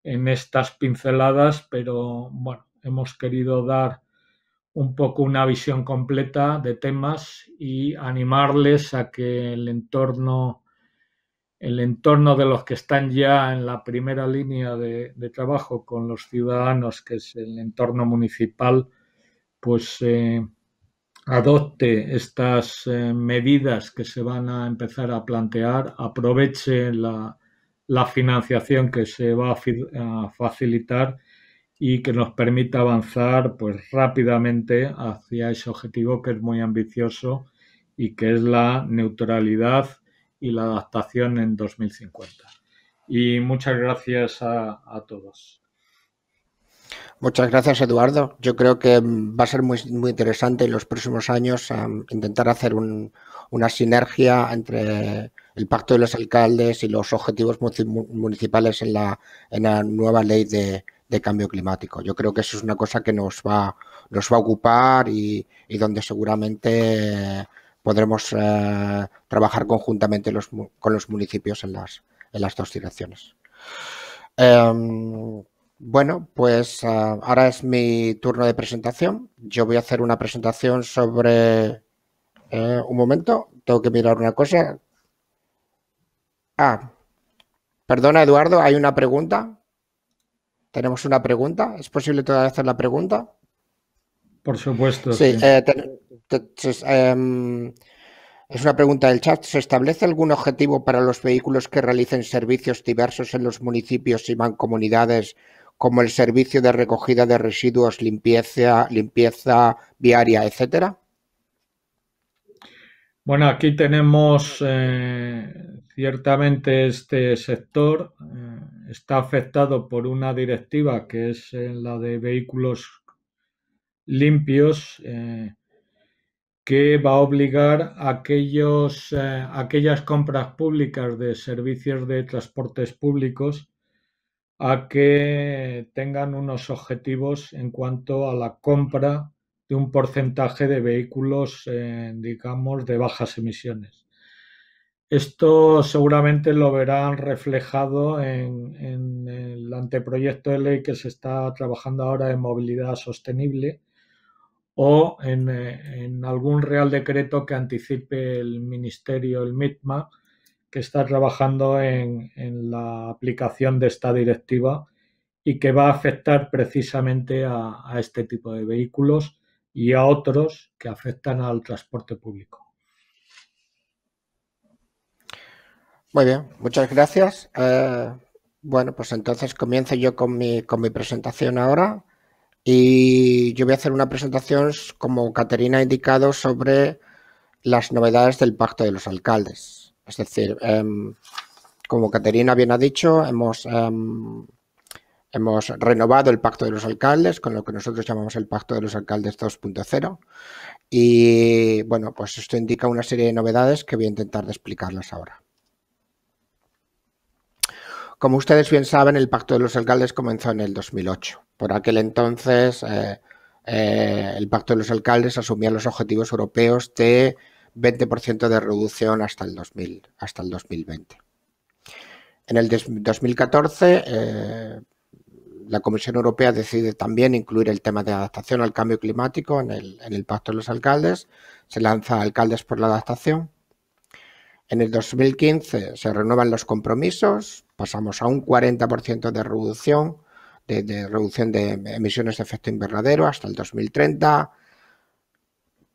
en, estas pinceladas, pero bueno, hemos querido dar un poco una visión completa de temas y animarles a que el entorno, el entorno de los que están ya en la primera línea de, trabajo con los ciudadanos, que es el entorno municipal, pues eh, adopte estas eh, medidas que se van a empezar a plantear, aproveche la, financiación que se va a, facilitar y que nos permita avanzar pues rápidamente hacia ese objetivo que es muy ambicioso y que es la neutralidad y la adaptación en 2050. Y muchas gracias a todos. Muchas gracias, Eduardo. Yo creo que va a ser muy, interesante en los próximos años intentar hacer una sinergia entre el pacto de los alcaldes y los objetivos municipales en la, en la nueva ley de, cambio climático. Yo creo que eso es una cosa que nos va, nos va a ocupar y, donde seguramente podremos eh, trabajar conjuntamente los, con los municipios en las, en las dos direcciones. Em, bueno, pues ah, ahora es mi turno de presentación. Yo voy a hacer una presentación sobre... Eh, un momento, tengo que mirar una cosa. Ah, perdona Eduardo, hay una pregunta. Tenemos una pregunta. ¿Es posible todavía hacer la pregunta? Por supuesto. Sí, eh, em, es una pregunta del chat. ¿Se establece algún objetivo para los vehículos que realicen servicios diversos en los municipios y mancomunidades como el servicio de recogida de residuos, limpieza, limpieza viaria, etcétera? Bueno, aquí tenemos eh, ciertamente este sector eh, está afectado por una directiva que es eh, la de vehículos limpios que va a obligar a aquellos, aquellas compras públicas de servicios de transportes públicos a que tengan unos objetivos en cuanto a la compra de un porcentaje de vehículos, eh, digamos, de bajas emisiones. Esto seguramente lo verán reflejado en, el anteproyecto de ley que se está trabajando ahora en movilidad sostenible o en, eh, en algún real decreto que anticipe el Ministerio, el MITMA, que está trabajando en, la aplicación de esta directiva y que va a afectar precisamente a, este tipo de vehículos y a otros que afectan al transporte público. Muy bien, muchas gracias. Eh, bueno, pues entonces comienzo yo con mi, con mi presentación ahora y yo voy a hacer una presentación, como Caterina ha indicado, sobre las novedades del Pacto de los Alcaldes. Es decir, em, como Caterina bien ha dicho, em, hemos, renovado el pacto de los alcaldes, con lo que nosotros llamamos el pacto de los alcaldes 2.0. Y bueno, pues esto indica una serie de novedades que voy a intentar explicarlas ahora. Como ustedes bien saben, el Pacto de los Alcaldes comenzó en el 2008. Por aquel entonces, eh, eh, el Pacto de los Alcaldes asumía los objetivos europeos de 20% de reducción hasta el, hasta el 2020. En el 2014, eh, la Comisión Europea decide también incluir el tema de adaptación al cambio climático en el, Pacto de los Alcaldes. Se lanza Alcaldes por la Adaptación. En el 2015 se renuevan los compromisos, pasamos a un 40% de reducción, de, reducción de emisiones de efecto invernadero hasta el 2030,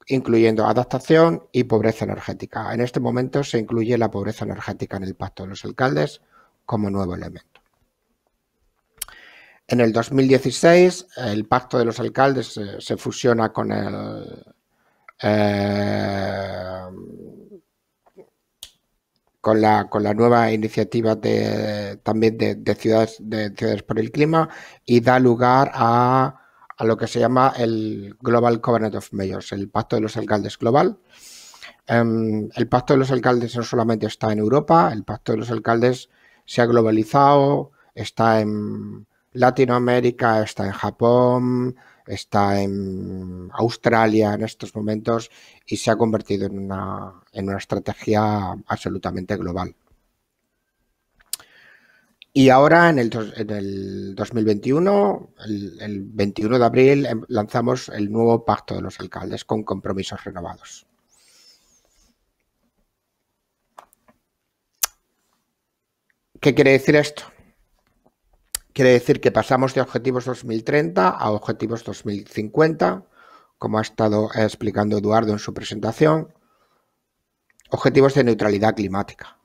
incluyendo adaptación y pobreza energética. En este momento se incluye la pobreza energética en el Pacto de los Alcaldes como nuevo elemento. En el 2016, el Pacto de los Alcaldes eh, se, fusiona con el, eh, con, la, con la nueva iniciativa también de ciudades, de ciudades por el clima y da lugar a a lo que se llama el Global Covenant of Mayors, el Pacto de los Alcaldes Global. Em, el Pacto de los Alcaldes no solamente está en Europa, el Pacto de los Alcaldes se ha globalizado, está en Latinoamérica, está en Japón, está en Australia en estos momentos y se ha convertido en una estrategia absolutamente global. Y ahora en el, 2021, el, el, 21 de abril, em, lanzamos el nuevo Pacto de los Alcaldes con compromisos renovados. ¿Qué quiere decir esto? Quiere decir que pasamos de objetivos 2030 a objetivos 2050, como ha estado explicando Eduardo en su presentación, objetivos de neutralidad climática,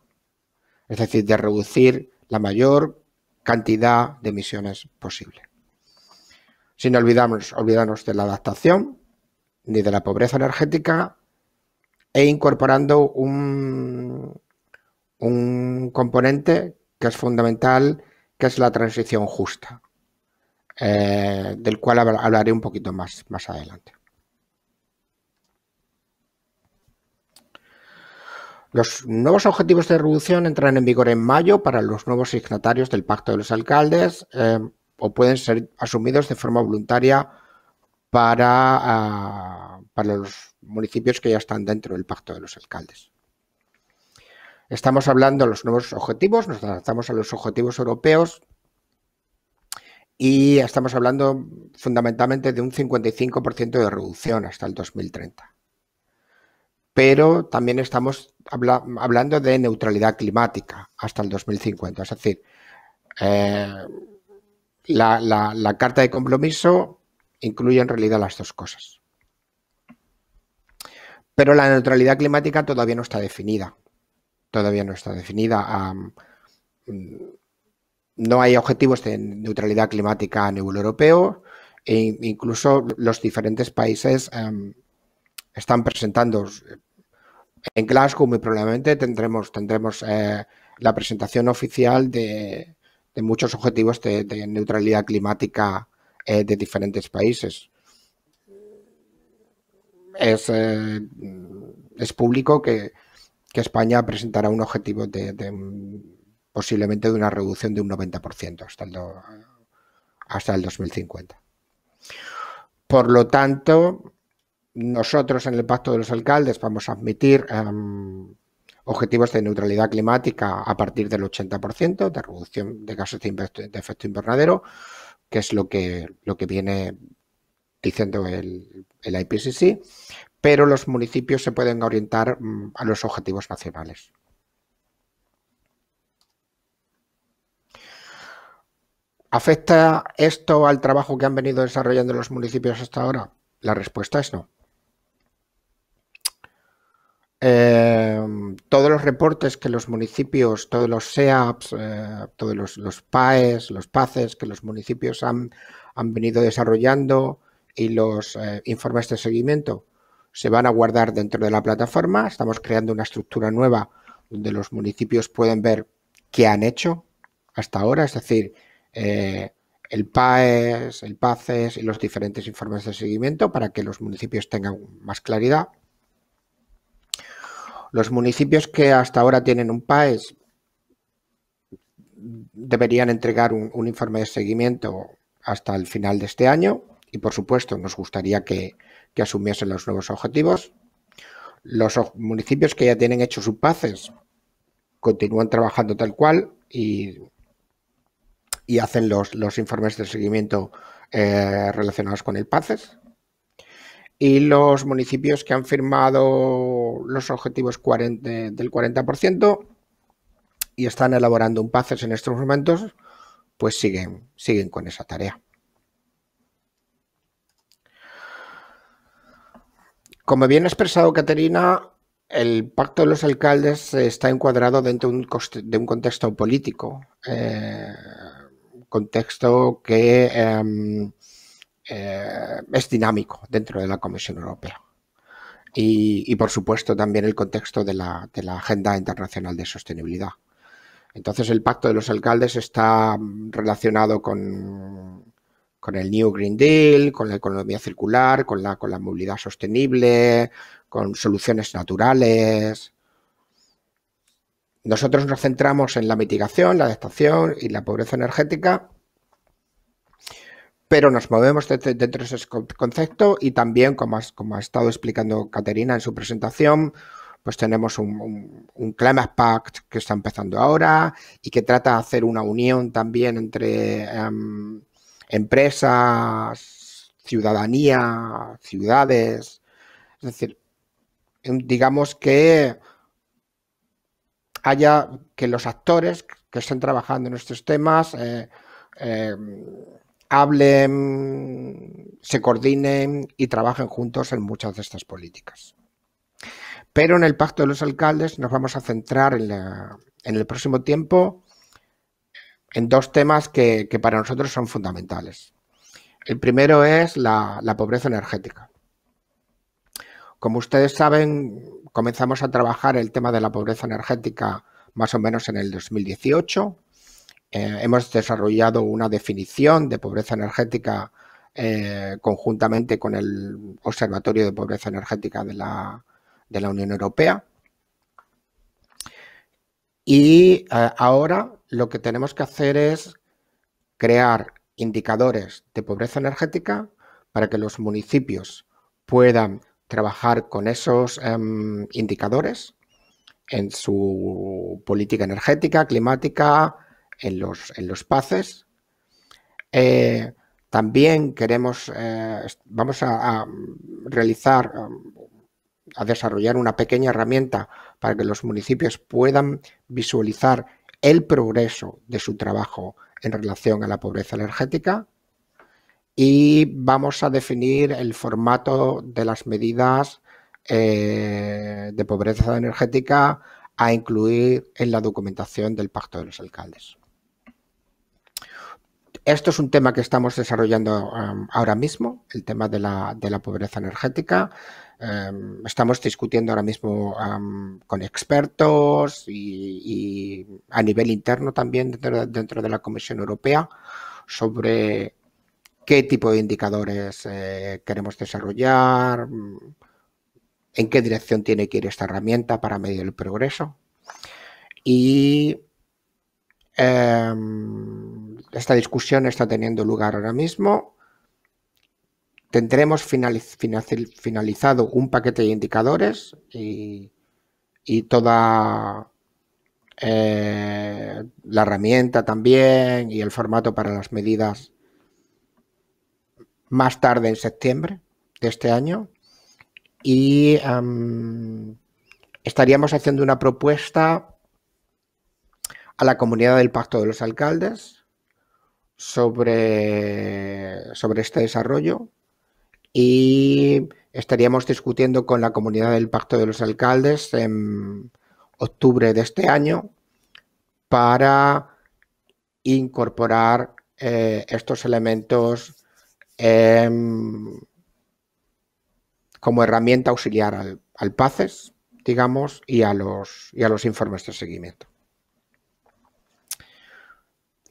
es decir, de reducir la mayor cantidad de emisiones posible. Sin olvidarnos, olvidarnos de la adaptación ni de la pobreza energética e incorporando un, un componente que es fundamental, que es la transición justa, eh, del cual hablaré un poquito más, más adelante. Los nuevos objetivos de reducción entran en vigor en mayo para los nuevos signatarios del Pacto de los Alcaldes eh, o pueden ser asumidos de forma voluntaria para, ah, para los municipios que ya están dentro del Pacto de los Alcaldes. Estamos hablando de los nuevos objetivos, nos adaptamos a los objetivos europeos y estamos hablando fundamentalmente de un 55% de reducción hasta el 2030 pero también estamos hablando de neutralidad climática hasta el 2050. Es decir, eh, la, carta de compromiso incluye en realidad las dos cosas. Pero la neutralidad climática todavía no está definida. Todavía no está definida. no hay objetivos de neutralidad climática a nivel europeo e incluso los diferentes países em, están presentando en Glasgow muy probablemente tendremos, tendremos eh, la presentación oficial de, de muchos objetivos de, neutralidad climática eh, de diferentes países. Es, eh, es público que, que, España presentará un objetivo de, posiblemente de una reducción de un 90% hasta el, hasta el 2050. Por lo tanto, nosotros en el Pacto de los Alcaldes vamos a admitir em, objetivos de neutralidad climática a partir del 80% de reducción de gases de, efecto invernadero, que es lo que, lo que viene diciendo el, el IPCC, pero los municipios se pueden orientar mm, a los objetivos nacionales. ¿Afecta esto al trabajo que han venido desarrollando los municipios hasta ahora? La respuesta es no. Em, todos los reportes que los municipios, todos los SEAPs, eh, todos los, PAES, los PACES que los municipios han, han venido desarrollando y los eh, informes de seguimiento se van a guardar dentro de la plataforma. Estamos creando una estructura nueva donde los municipios pueden ver qué han hecho hasta ahora, es decir, eh, el PAES, el PACES y los diferentes informes de seguimiento para que los municipios tengan más claridad. Los municipios que hasta ahora tienen un PAES deberían entregar un, informe de seguimiento hasta el final de este año y, por supuesto, nos gustaría que, asumiesen los nuevos objetivos. Los municipios que ya tienen hecho sus PACES continúan trabajando tal cual y, hacen los, informes de seguimiento eh, relacionados con el PACES y los municipios que han firmado los objetivos del 40% y están elaborando un PACES en estos momentos, pues siguen, siguen con esa tarea. Como bien ha expresado Caterina, el pacto de los alcaldes está encuadrado dentro de un, contexto político, eh, contexto que em, eh, es dinámico dentro de la Comisión Europea. Y, por supuesto también el contexto de la, Agenda Internacional de Sostenibilidad. Entonces el pacto de los alcaldes está mm, relacionado con, con el New Green Deal, con la economía circular, con la, con la movilidad sostenible, con soluciones naturales. Nosotros nos centramos en la mitigación, la adaptación y la pobreza energética pero nos movemos dentro de, ese concepto y también, como, ha estado explicando Caterina en su presentación, pues tenemos un, Climate Pact que está empezando ahora y que trata de hacer una unión también entre em, empresas, ciudadanía, ciudades. Es decir, em, digamos que haya que los actores que estén trabajando en estos temas eh, em, hablen, se coordinen y trabajen juntos en muchas de estas políticas. Pero en el Pacto de los Alcaldes nos vamos a centrar en, el próximo tiempo en dos temas que, para nosotros son fundamentales. El primero es la, la pobreza energética. Como ustedes saben, comenzamos a trabajar el tema de la pobreza energética más o menos en el 2018 eh, hemos desarrollado una definición de pobreza energética eh, conjuntamente con el Observatorio de Pobreza Energética de la, Unión Europea. Y eh, ahora lo que tenemos que hacer es crear indicadores de pobreza energética para que los municipios puedan trabajar con esos em, indicadores en su política energética, climática, en los, paces. Eh, también queremos, eh, vamos a, realizar, um, a desarrollar una pequeña herramienta para que los municipios puedan visualizar el progreso de su trabajo en relación a la pobreza energética. Y vamos a definir el formato de las medidas eh, de pobreza energética a incluir en la documentación del Pacto de los Alcaldes. Esto es un tema que estamos desarrollando em, ahora mismo, el tema de la, pobreza energética. Em, estamos discutiendo ahora mismo em, con expertos y, a nivel interno también dentro, de la Comisión Europea sobre qué tipo de indicadores eh, queremos desarrollar, mm, en qué dirección tiene que ir esta herramienta para medir el progreso. Y esta discusión está teniendo lugar ahora mismo. Tendremos finalizado un paquete de indicadores y, toda eh, la herramienta también y el formato para las medidas más tarde en septiembre de este año. Y estaríamos haciendo una propuesta a la comunidad del Pacto de los Alcaldes sobre, sobre este desarrollo y estaríamos discutiendo con la comunidad del Pacto de los Alcaldes en octubre de este año para incorporar eh, estos elementos como herramienta auxiliar al, PACES, digamos, y a, los, y a los informes de seguimiento.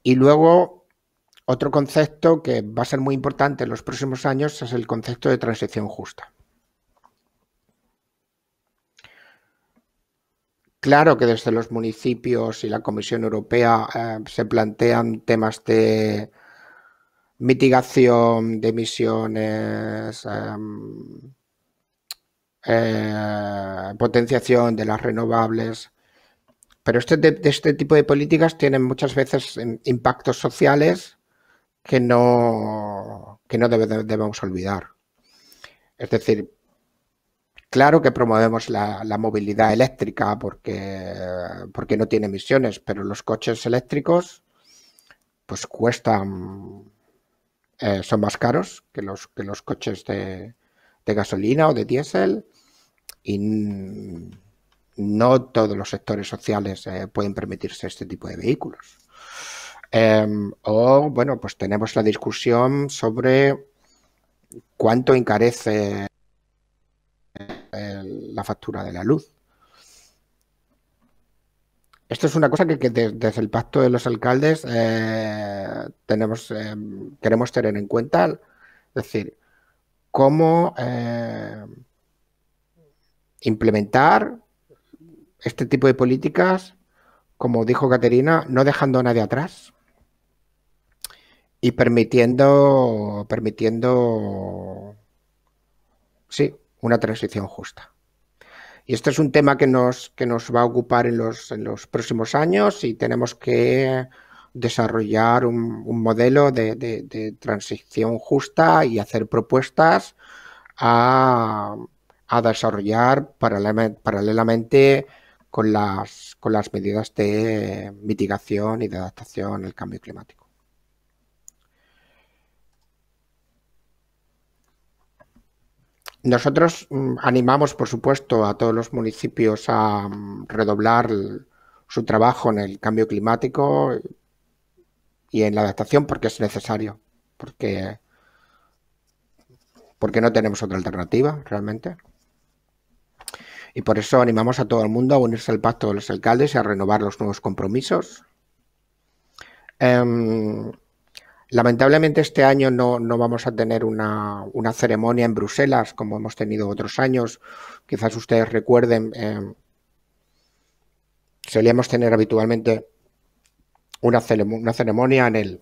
Y luego otro concepto que va a ser muy importante en los próximos años es el concepto de transición justa. Claro que desde los municipios y la Comisión Europea eh, se plantean temas de mitigación de emisiones, em, eh, potenciación de las renovables, pero este, de, este tipo de políticas tienen muchas veces em, impactos sociales que no, no debemos olvidar. Es decir, claro que promovemos la, la movilidad eléctrica porque, porque no tiene emisiones, pero los coches eléctricos pues cuestan, eh, son más caros que los, que los coches de, de gasolina o de diésel y no todos los sectores sociales eh, pueden permitirse este tipo de vehículos. Em, o, bueno, pues tenemos la discusión sobre cuánto encarece eh, la factura de la luz. Esto es una cosa que, desde, el pacto de los alcaldes eh, tenemos, em, queremos tener en cuenta, es decir, cómo eh, implementar este tipo de políticas, como dijo Caterina, no dejando a nadie atrás. Y permitiendo, permitiendo, sí, una transición justa. Y este es un tema que nos, que nos va a ocupar en los, en los próximos años y tenemos que desarrollar un, modelo de, transición justa y hacer propuestas a, desarrollar paralelamente con las, con las medidas de mitigación y de adaptación al cambio climático. Nosotros mm, animamos, por supuesto, a todos los municipios a mm, redoblar su trabajo en el cambio climático y en la adaptación porque es necesario, porque, porque no tenemos otra alternativa realmente. Y por eso animamos a todo el mundo a unirse al pacto de los alcaldes y a renovar los nuevos compromisos. Em, Lamentablemente este año no, vamos a tener una, ceremonia en Bruselas como hemos tenido otros años. Quizás ustedes recuerden, em, solíamos tener habitualmente una, una ceremonia en, el,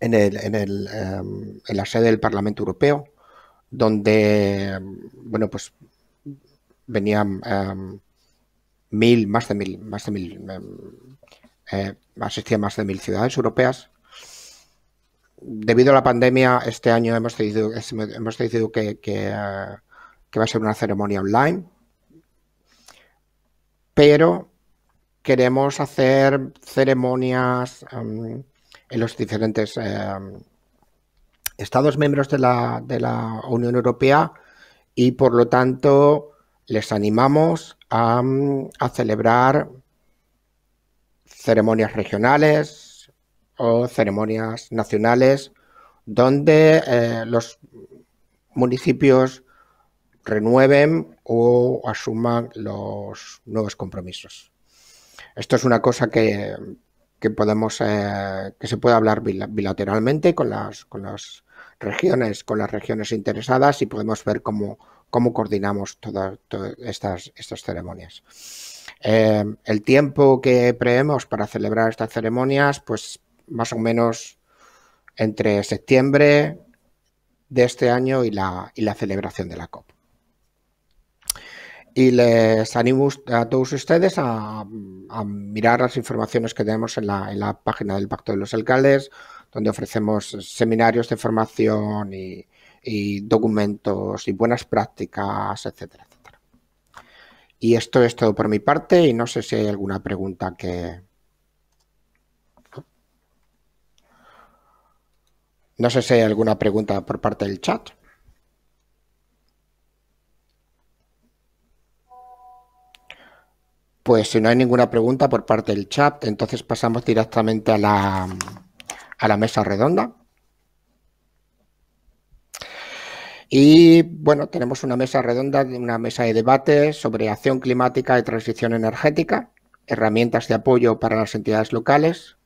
en, el, en, em, la sede del Parlamento Europeo, donde, em, bueno, pues venían mil, más de mil, más de mil, eh, asistían más de mil ciudades europeas debido a la pandemia, este año hemos decidido, que, va a ser una ceremonia online, pero queremos hacer ceremonias em, en los diferentes em, Estados miembros de la, Unión Europea y por lo tanto les animamos a celebrar ceremonias regionales, o ceremonias nacionales donde eh, los municipios renueven o asuman los nuevos compromisos. Esto es una cosa que, que podemos eh, que se puede hablar bilateralmente con las con las regiones, con las regiones interesadas y podemos ver cómo, cómo coordinamos todas, estas, estas ceremonias. Eh, el tiempo que prevemos para celebrar estas ceremonias, pues más o menos entre septiembre de este año y la, celebración de la COP. Y les animo a todos ustedes a, mirar las informaciones que tenemos en la, página del Pacto de los Alcaldes, donde ofrecemos seminarios de formación y, documentos y buenas prácticas, etcétera, Y esto es todo por mi parte y no sé si hay alguna pregunta que, No sé si hay alguna pregunta por parte del chat. Pues si no hay ninguna pregunta por parte del chat, entonces pasamos directamente a la, a la mesa redonda. Y bueno, tenemos una mesa redonda, una mesa de debate sobre acción climática y transición energética, herramientas de apoyo para las entidades locales,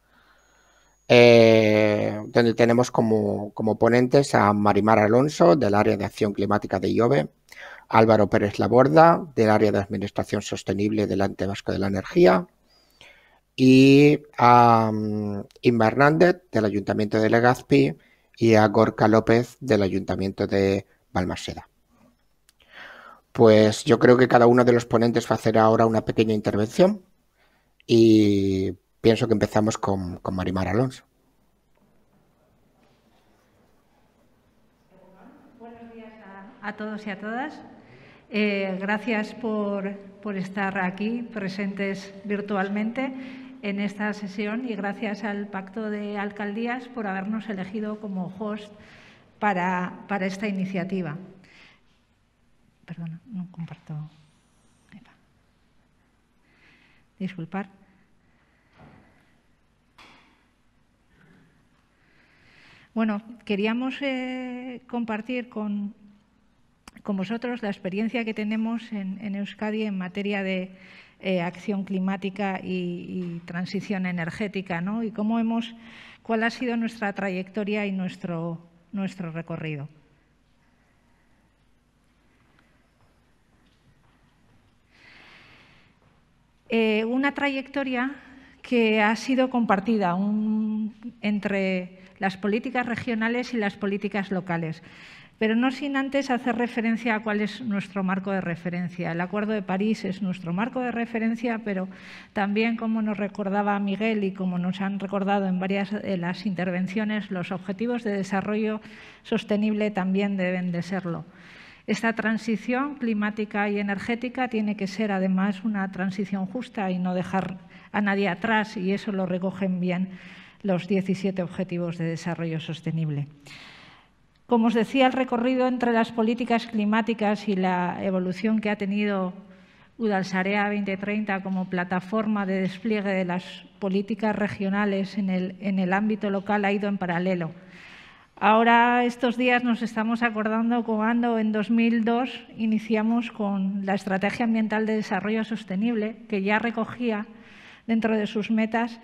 donde eh, tenemos como, ponentes a Marimar Alonso del área de acción climática de IOBE, Álvaro Pérez Laborda del área de administración sostenible del Ante Vasco de la Energía y a mm, Inma Hernández del Ayuntamiento de Legazpi y a Gorka López del Ayuntamiento de Balmaseda. Pues yo creo que cada uno de los ponentes va a hacer ahora una pequeña intervención y pienso que empezamos con, con Marimar Alonso. Buenos días a, todos y a todas. Eh, gracias por, estar aquí presentes virtualmente en esta sesión y gracias al Pacto de Alcaldías por habernos elegido como host para, para esta iniciativa. Perdona, no comparto. Disculpar. Bueno, queríamos eh, compartir con, con, vosotros la experiencia que tenemos en, Euskadi en materia de eh, acción climática y, transición energética, ¿no? Y cómo hemos, cuál ha sido nuestra trayectoria y nuestro, nuestro recorrido. Eh, una trayectoria que ha sido compartida entre las políticas regionales y las políticas locales. Pero no sin antes hacer referencia a cuál es nuestro marco de referencia. El Acuerdo de París es nuestro marco de referencia, pero también, como nos recordaba Miguel y como nos han recordado en varias de las intervenciones, los objetivos de desarrollo sostenible también deben de serlo. Esta transición climática y energética tiene que ser además una transición justa y no dejar a nadie atrás, y eso lo recogen bien los 17 Objetivos de Desarrollo Sostenible. Como os decía, el recorrido entre las políticas climáticas y la evolución que ha tenido Udalsarea 2030 como plataforma de despliegue de las políticas regionales en el, ámbito local ha ido en paralelo. Ahora, estos días, nos estamos acordando cuando en 2002 iniciamos con la Estrategia Ambiental de Desarrollo Sostenible, que ya recogía dentro de sus metas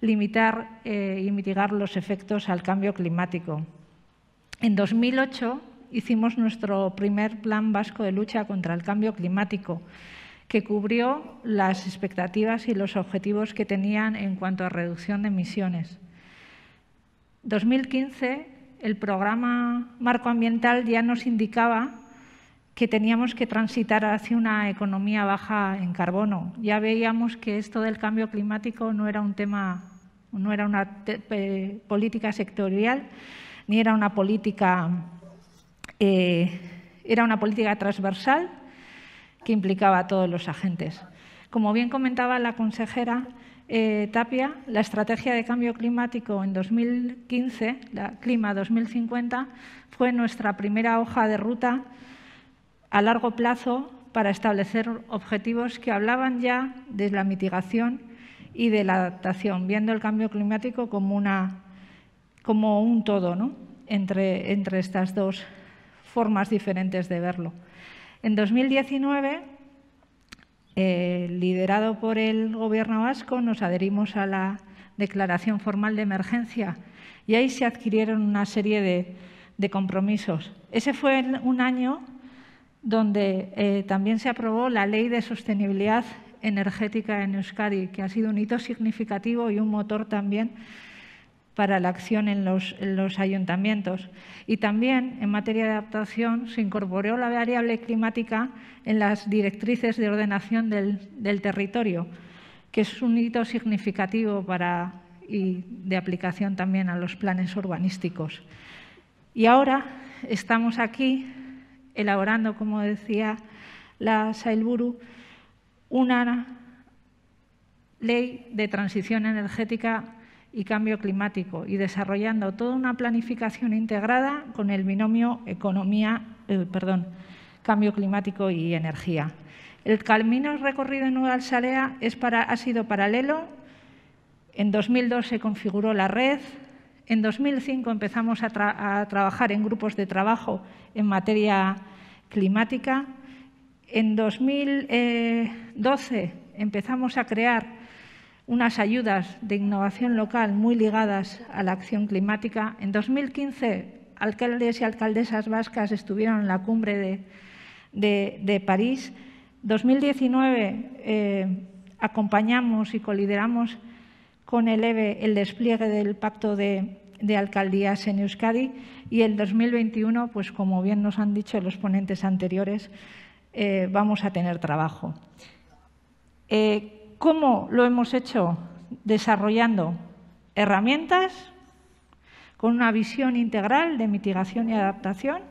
limitar eh, y mitigar los efectos al cambio climático. En 2008 hicimos nuestro primer plan vasco de lucha contra el cambio climático, que cubrió las expectativas y los objetivos que tenían en cuanto a reducción de emisiones. 2015, el programa marco ambiental ya nos indicaba que teníamos que transitar hacia una economía baja en carbono. Ya veíamos que esto del cambio climático no era un tema, no era una política sectorial, ni era una política, eh, era una política transversal que implicaba a todos los agentes. Como bien comentaba la consejera eh, Tapia, la estrategia de cambio climático en 2015, la Clima 2050, fue nuestra primera hoja de ruta a largo plazo para establecer objetivos que hablaban ya de la mitigación y de la adaptación, viendo el cambio climático como, una, como un todo ¿no? entre, entre estas dos formas diferentes de verlo. En 2019, eh, liderado por el Gobierno vasco, nos adherimos a la declaración formal de emergencia y ahí se adquirieron una serie de, de compromisos. Ese fue un año donde eh, también se aprobó la Ley de Sostenibilidad Energética en Euskadi, que ha sido un hito significativo y un motor también para la acción en los, ayuntamientos. Y también en materia de adaptación se incorporó la variable climática en las directrices de ordenación del, territorio, que es un hito significativo y de aplicación también a los planes urbanísticos. Y ahora estamos aquí elaborando, como decía la Sailburu, una ley de transición energética y cambio climático y desarrollando toda una planificación integrada con el binomio economía, eh, perdón, cambio climático y energía. El camino recorrido en ural es para, ha sido paralelo. En 2002 se configuró la red, en 2005 empezamos a, trabajar en grupos de trabajo en materia climática. En 2012 empezamos a crear unas ayudas de innovación local muy ligadas a la acción climática. En 2015, alcaldes y alcaldesas vascas estuvieron en la cumbre de, París. En 2019 eh, acompañamos y colideramos con el e el despliegue del pacto de, alcaldías en Euskadi y el 2021, pues como bien nos han dicho los ponentes anteriores, eh, vamos a tener trabajo. Eh, ¿Cómo lo hemos hecho? Desarrollando herramientas con una visión integral de mitigación y adaptación,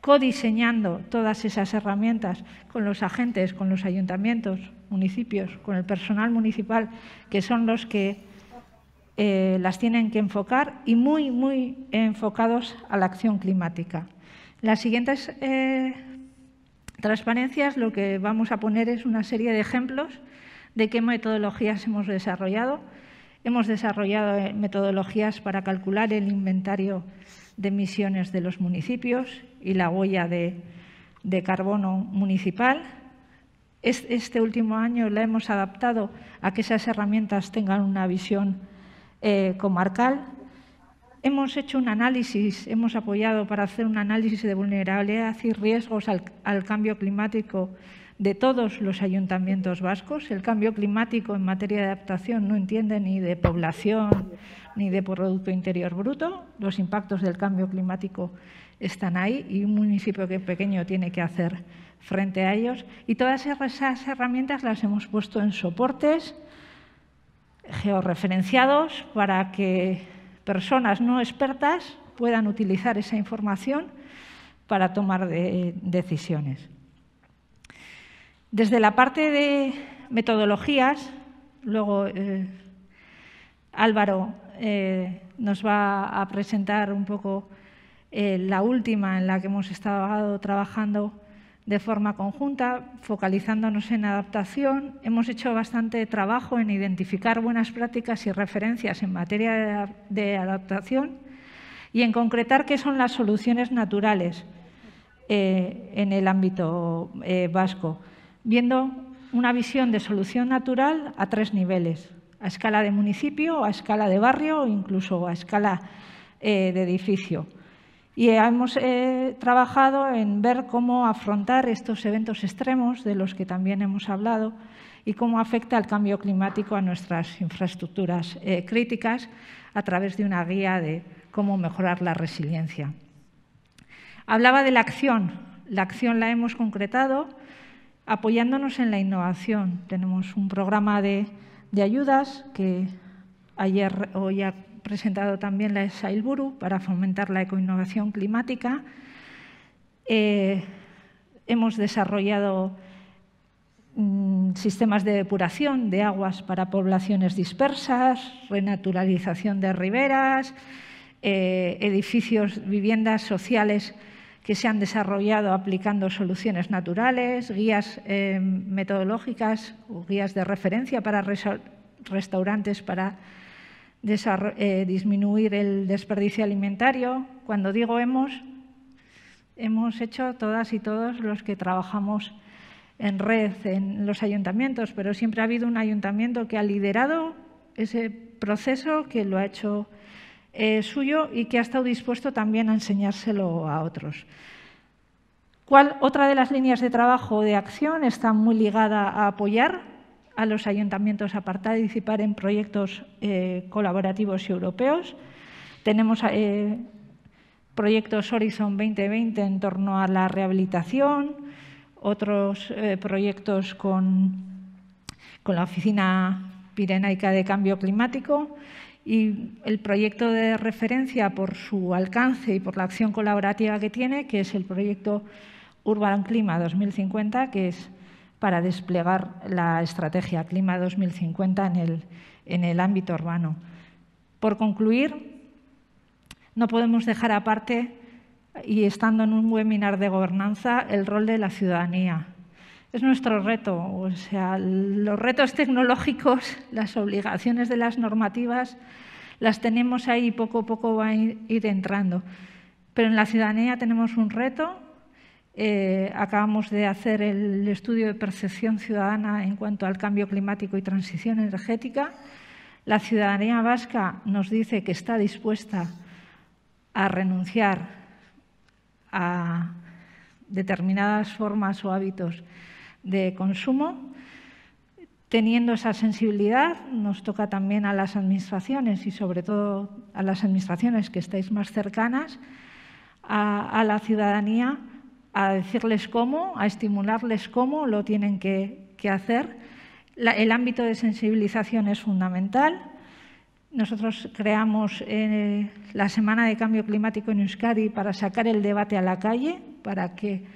codiseñando todas esas herramientas con los agentes, con los ayuntamientos, municipios, con el personal municipal, que son los que eh, las tienen que enfocar y muy, muy enfocados a la acción climática. Las siguientes eh, transparencias lo que vamos a poner es una serie de ejemplos de qué metodologías hemos desarrollado. Hemos desarrollado eh, metodologías para calcular el inventario de emisiones de los municipios y la huella de carbono municipal. Este último año la hemos adaptado a que esas herramientas tengan una visión eh, comarcal. Hemos hecho un análisis, hemos apoyado para hacer un análisis de vulnerabilidad y riesgos al, cambio climático de todos los ayuntamientos vascos. El cambio climático en materia de adaptación no entiende ni de población ni de Producto Interior Bruto. Los impactos del cambio climático están ahí y un municipio que pequeño tiene que hacer frente a ellos. Y todas esas herramientas las hemos puesto en soportes georreferenciados para que personas no expertas puedan utilizar esa información para tomar decisiones. Desde la parte de metodologías, luego eh, Álvaro eh, nos va a presentar un poco eh, la última en la que hemos estado trabajando de forma conjunta, focalizándonos en adaptación. Hemos hecho bastante trabajo en identificar buenas prácticas y referencias en materia de adaptación y en concretar qué son las soluciones naturales eh, en el ámbito eh, vasco, viendo una visión de solución natural a tres niveles, a escala de municipio, a escala de barrio o incluso a escala eh, de edificio. Y hemos eh, trabajado en ver cómo afrontar estos eventos extremos de los que también hemos hablado y cómo afecta el cambio climático a nuestras infraestructuras eh, críticas a través de una guía de cómo mejorar la resiliencia. Hablaba de la acción. La acción la hemos concretado apoyándonos en la innovación. Tenemos un programa de, ayudas que ayer o presentado también la Sailburu para fomentar la ecoinnovación climática. Eh, hemos desarrollado mm, sistemas de depuración de aguas para poblaciones dispersas, renaturalización de riberas, eh, edificios, viviendas sociales que se han desarrollado aplicando soluciones naturales, guías eh, metodológicas o guías de referencia para restaurantes para eh, disminuir el desperdicio alimentario. Cuando digo hemos, hemos hecho todas y todos los que trabajamos en red, en los ayuntamientos, pero siempre ha habido un ayuntamiento que ha liderado ese proceso, que lo ha hecho eh, suyo y que ha estado dispuesto también a enseñárselo a otros. ¿Cuál, otra de las líneas de trabajo o de acción está muy ligada a apoyar a los ayuntamientos a participar en proyectos eh, colaborativos colaborativos europeos. Tenemos eh, proyectos Horizon 2020 en torno a la rehabilitación, otros eh, proyectos con, con la Oficina Pirenaica de Cambio Climático y el proyecto de referencia por su alcance y por la acción colaborativa que tiene, que es el proyecto Urban Clima 2050, que es para desplegar la estrategia Clima 2050 en el, en el ámbito urbano. Por concluir, no podemos dejar aparte, y estando en un webinar de gobernanza, el rol de la ciudadanía. Es nuestro reto, o sea, los retos tecnológicos, las obligaciones de las normativas, las tenemos ahí y poco a poco va a ir entrando. Pero en la ciudadanía tenemos un reto eh, acabamos de hacer el estudio de percepción ciudadana en cuanto al cambio climático y transición energética. La ciudadanía vasca nos dice que está dispuesta a renunciar a determinadas formas o hábitos de consumo. Teniendo esa sensibilidad, nos toca también a las administraciones y sobre todo a las administraciones que estáis más cercanas a la ciudadanía a decirles cómo, a estimularles cómo lo tienen que, hacer. el ámbito de sensibilización es fundamental. Nosotros creamos eh, la Semana de Cambio Climático en Euskadi para sacar el debate a la calle, para que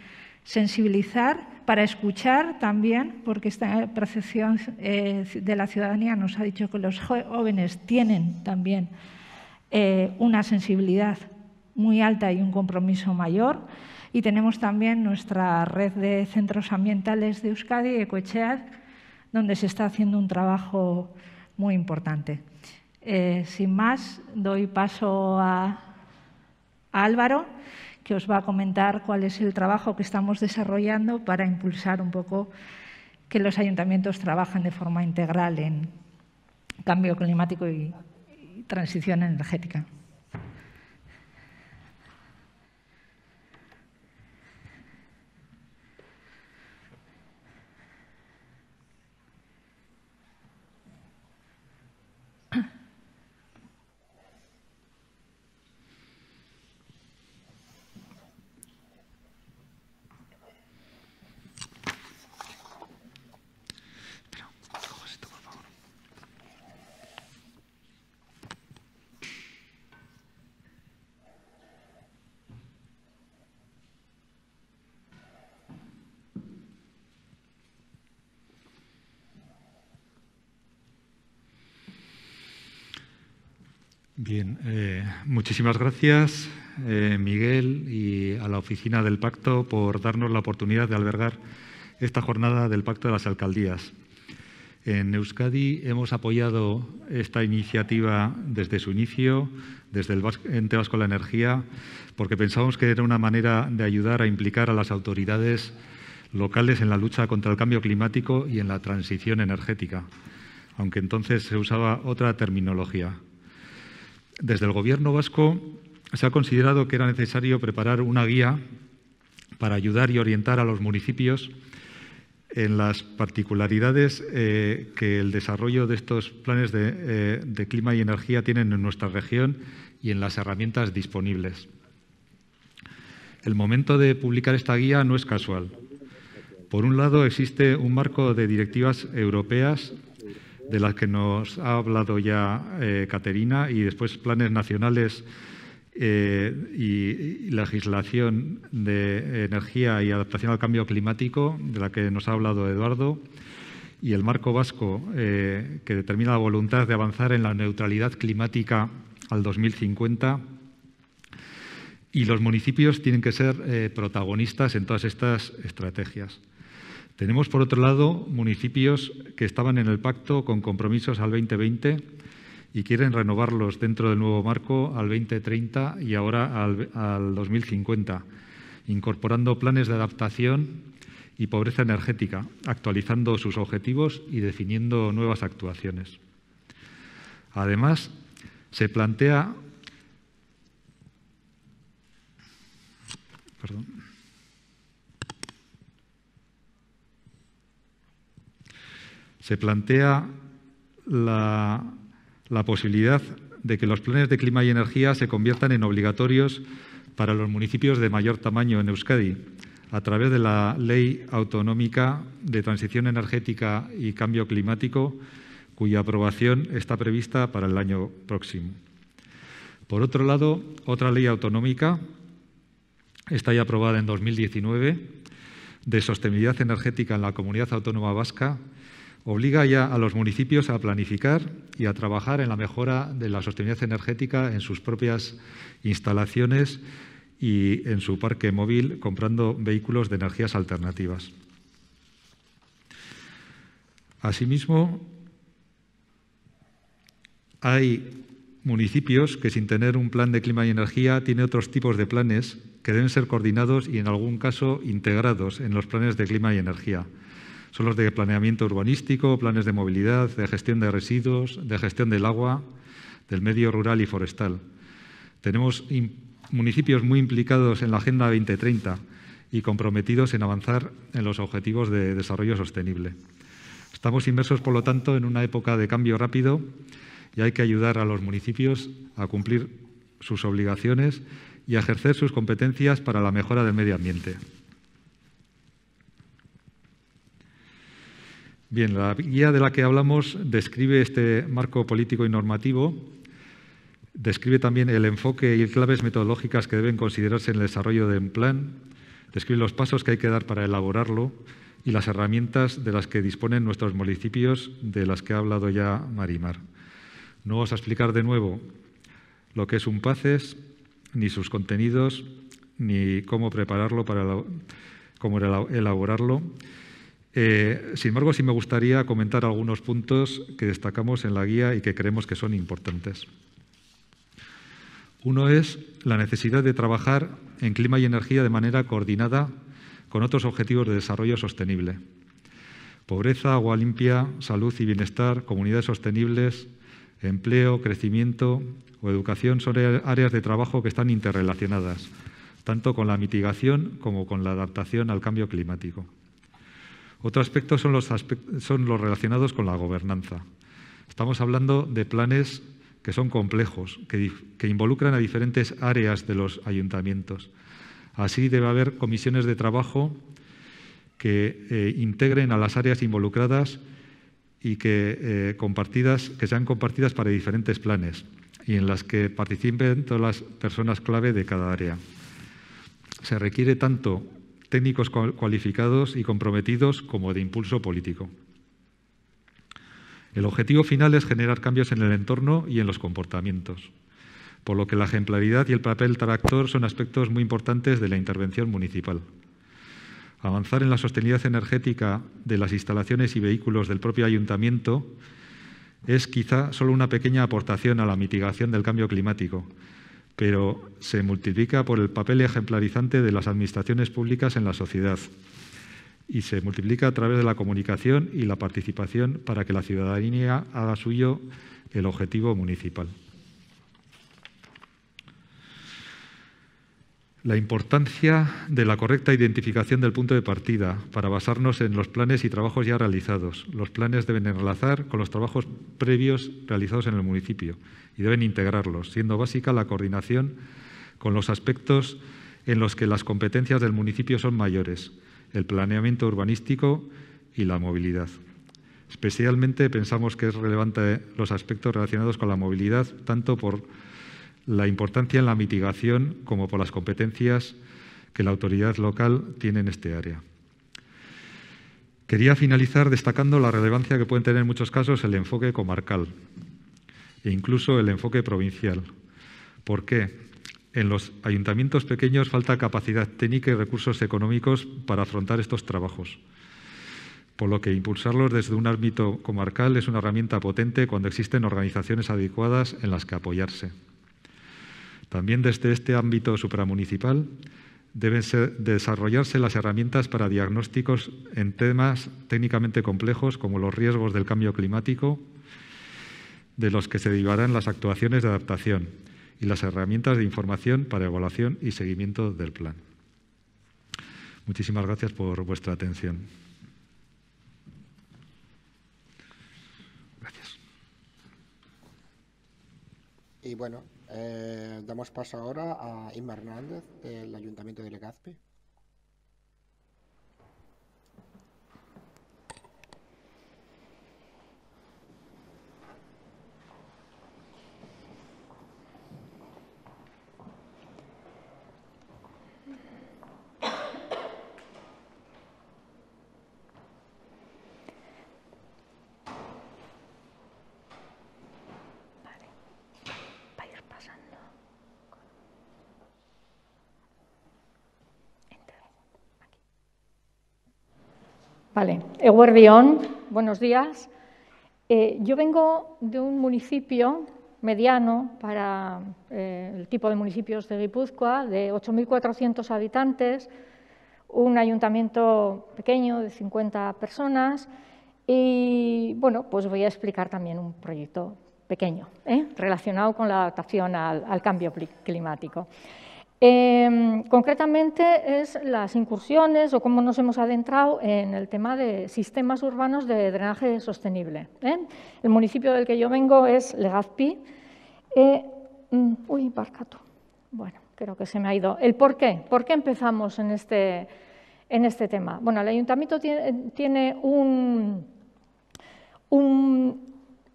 sensibilizar, para escuchar también, porque esta percepción eh, de la ciudadanía nos ha dicho que los jóvenes tienen también eh, una sensibilidad muy alta y un compromiso mayor y tenemos también nuestra red de centros ambientales de Euskadi, Ecoechead, donde se está haciendo un trabajo muy importante. Eh, sin más, doy paso a, Álvaro, que os va a comentar cuál es el trabajo que estamos desarrollando para impulsar un poco que los ayuntamientos trabajen de forma integral en cambio climático y transición energética. Bien, eh, muchísimas gracias, eh, Miguel, y a la Oficina del Pacto por darnos la oportunidad de albergar esta jornada del Pacto de las Alcaldías. En Euskadi hemos apoyado esta iniciativa desde su inicio, desde el Ente Vasco de la Energía, porque pensábamos que era una manera de ayudar a implicar a las autoridades locales en la lucha contra el cambio climático y en la transición energética, aunque entonces se usaba otra terminología desde el Gobierno vasco se ha considerado que era necesario preparar una guía para ayudar y orientar a los municipios en las particularidades eh, que el desarrollo de estos planes eh, de, clima y energía tienen en nuestra región y en las herramientas disponibles. El momento de publicar esta guía no es casual. Por un lado, existe un marco de directivas europeas de las que nos ha hablado ya eh, Caterina, y después planes nacionales eh, y, legislación de energía y adaptación al cambio climático, de la que nos ha hablado Eduardo, y el marco vasco eh, que determina la voluntad de avanzar en la neutralidad climática al 2050. Y los municipios tienen que ser protagonistas en todas estas estrategias. Tenemos, por otro lado, municipios que estaban en el pacto con compromisos al 2020 y quieren renovarlos dentro del nuevo marco al 2030 y ahora al, 2050, incorporando planes de adaptación y pobreza energética, actualizando sus objetivos y definiendo nuevas actuaciones. Además, se plantea Perdón. se plantea la, posibilidad de que los planes de clima y energía se conviertan en obligatorios para los municipios de mayor tamaño en Euskadi, a través de la Ley Autonómica de Transición Energética y Cambio Climático, cuya aprobación está prevista para el año próximo. Por otro lado, otra ley autonómica está ya aprobada en 2019 de sostenibilidad energética en la comunidad autónoma vasca obliga ya a los municipios a planificar y a trabajar en la mejora de la sostenibilidad energética en sus propias instalaciones y en su parque móvil comprando vehículos de energías alternativas. Asimismo, hay municipios que sin tener un plan de clima y energía tienen otros tipos de planes que deben ser coordinados y en algún caso integrados en los planes de clima y energía son los de planeamiento urbanístico, planes de movilidad, de gestión de residuos, de gestión del agua, del medio rural y forestal. Tenemos municipios muy implicados en la Agenda 2030 y comprometidos en avanzar en los objetivos de desarrollo sostenible. Estamos inmersos, por lo tanto, en una época de cambio rápido y hay que ayudar a los municipios a cumplir sus obligaciones y a ejercer sus competencias para la mejora del medio ambiente. Bien, la guía de la que hablamos describe este marco político y normativo, describe también el enfoque y claves metodológicas que deben considerarse en el desarrollo de un plan, describe los pasos que hay que dar para elaborarlo y las herramientas de las que disponen nuestros municipios, de las que ha hablado ya Marimar. No vamos a explicar de nuevo lo que es un PACES, ni sus contenidos, ni cómo prepararlo para cómo elaborarlo eh, sin embargo, sí me gustaría comentar algunos puntos que destacamos en la guía y que creemos que son importantes. Uno es la necesidad de trabajar en clima y energía de manera coordinada con otros objetivos de desarrollo sostenible. Pobreza, agua limpia, salud y bienestar, comunidades sostenibles, empleo, crecimiento o educación son áreas de trabajo que están interrelacionadas, tanto con la mitigación como con la adaptación al cambio climático. Otro aspecto son los, son los relacionados con la gobernanza. Estamos hablando de planes que son complejos, que, involucran a diferentes áreas de los ayuntamientos. Así debe haber comisiones de trabajo que eh, integren a las áreas involucradas y que, eh, compartidas, que sean compartidas para diferentes planes y en las que participen todas las personas clave de cada área. Se requiere tanto técnicos cualificados y comprometidos como de impulso político. El objetivo final es generar cambios en el entorno y en los comportamientos, por lo que la ejemplaridad y el papel tractor son aspectos muy importantes de la intervención municipal. Avanzar en la sostenibilidad energética de las instalaciones y vehículos del propio ayuntamiento es quizá solo una pequeña aportación a la mitigación del cambio climático, pero se multiplica por el papel ejemplarizante de las administraciones públicas en la sociedad y se multiplica a través de la comunicación y la participación para que la ciudadanía haga suyo el objetivo municipal. La importancia de la correcta identificación del punto de partida para basarnos en los planes y trabajos ya realizados. Los planes deben enlazar con los trabajos previos realizados en el municipio y deben integrarlos, siendo básica la coordinación con los aspectos en los que las competencias del municipio son mayores, el planeamiento urbanístico y la movilidad. Especialmente pensamos que es relevante los aspectos relacionados con la movilidad, tanto por la importancia en la mitigación como por las competencias que la autoridad local tiene en este área. Quería finalizar destacando la relevancia que pueden tener en muchos casos el enfoque comarcal, e incluso el enfoque provincial. ¿Por qué? En los ayuntamientos pequeños falta capacidad técnica y recursos económicos para afrontar estos trabajos, por lo que impulsarlos desde un ámbito comarcal es una herramienta potente cuando existen organizaciones adecuadas en las que apoyarse. También desde este ámbito supramunicipal deben desarrollarse las herramientas para diagnósticos en temas técnicamente complejos como los riesgos del cambio climático, de los que se derivarán las actuaciones de adaptación y las herramientas de información para evaluación y seguimiento del plan. Muchísimas gracias por vuestra atención. Gracias. Y bueno, eh, damos paso ahora a Inma Hernández del Ayuntamiento de Legazpi. Vale, buenos días. Eh, yo vengo de un municipio mediano para eh, el tipo de municipios de Guipúzcoa, de 8.400 habitantes, un ayuntamiento pequeño de 50 personas y, bueno, pues voy a explicar también un proyecto pequeño ¿eh? relacionado con la adaptación al cambio climático. Em, concretamente es las incursiones o cómo nos hemos adentrado en el tema de sistemas urbanos de drenaje sostenible. ¿eh? El municipio del que yo vengo es Legazpi. Eh, mm, uy, barcato. Bueno, creo que se me ha ido. ¿El por qué? ¿Por qué empezamos en este, en este tema? Bueno, el ayuntamiento tiene, tiene un, un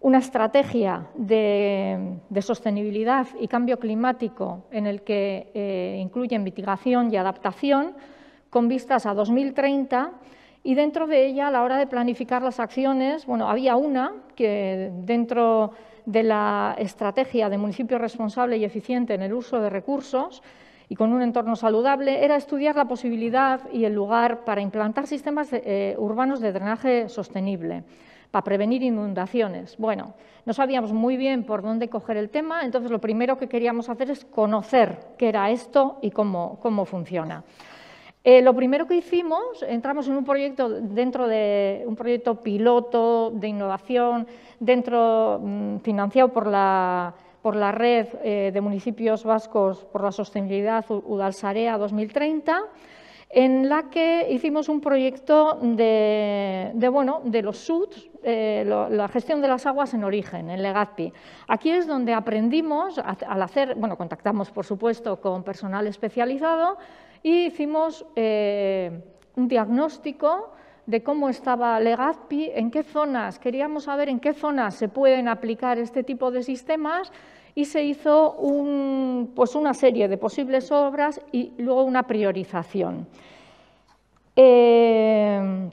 una estrategia de, sostenibilidad y cambio climático en el que eh, incluyen mitigación y adaptación con vistas a 2030 y dentro de ella a la hora de planificar las acciones, bueno, había una que dentro de la estrategia de municipio responsable y eficiente en el uso de recursos y con un entorno saludable era estudiar la posibilidad y el lugar para implantar sistemas eh, urbanos de drenaje sostenible para prevenir inundaciones. Bueno, no sabíamos muy bien por dónde coger el tema, entonces lo primero que queríamos hacer es conocer qué era esto y cómo, cómo funciona. Eh, lo primero que hicimos, entramos en un proyecto dentro de un proyecto piloto de innovación, dentro mm, financiado por la, red eh, de municipios vascos por la sostenibilidad Udalsarea 2030 en la que hicimos un proyecto de, los SUD, eh, la gestión de las aguas en origen, en Legazpi. Aquí es donde aprendimos, al hacer, bueno, contactamos por supuesto con personal especializado y hicimos eh, un diagnóstico de cómo estaba Legazpi, en qué zonas, queríamos saber en qué zonas se pueden aplicar este tipo de sistemas y se hizo pues una serie de posibles obras y luego una priorización. Eh,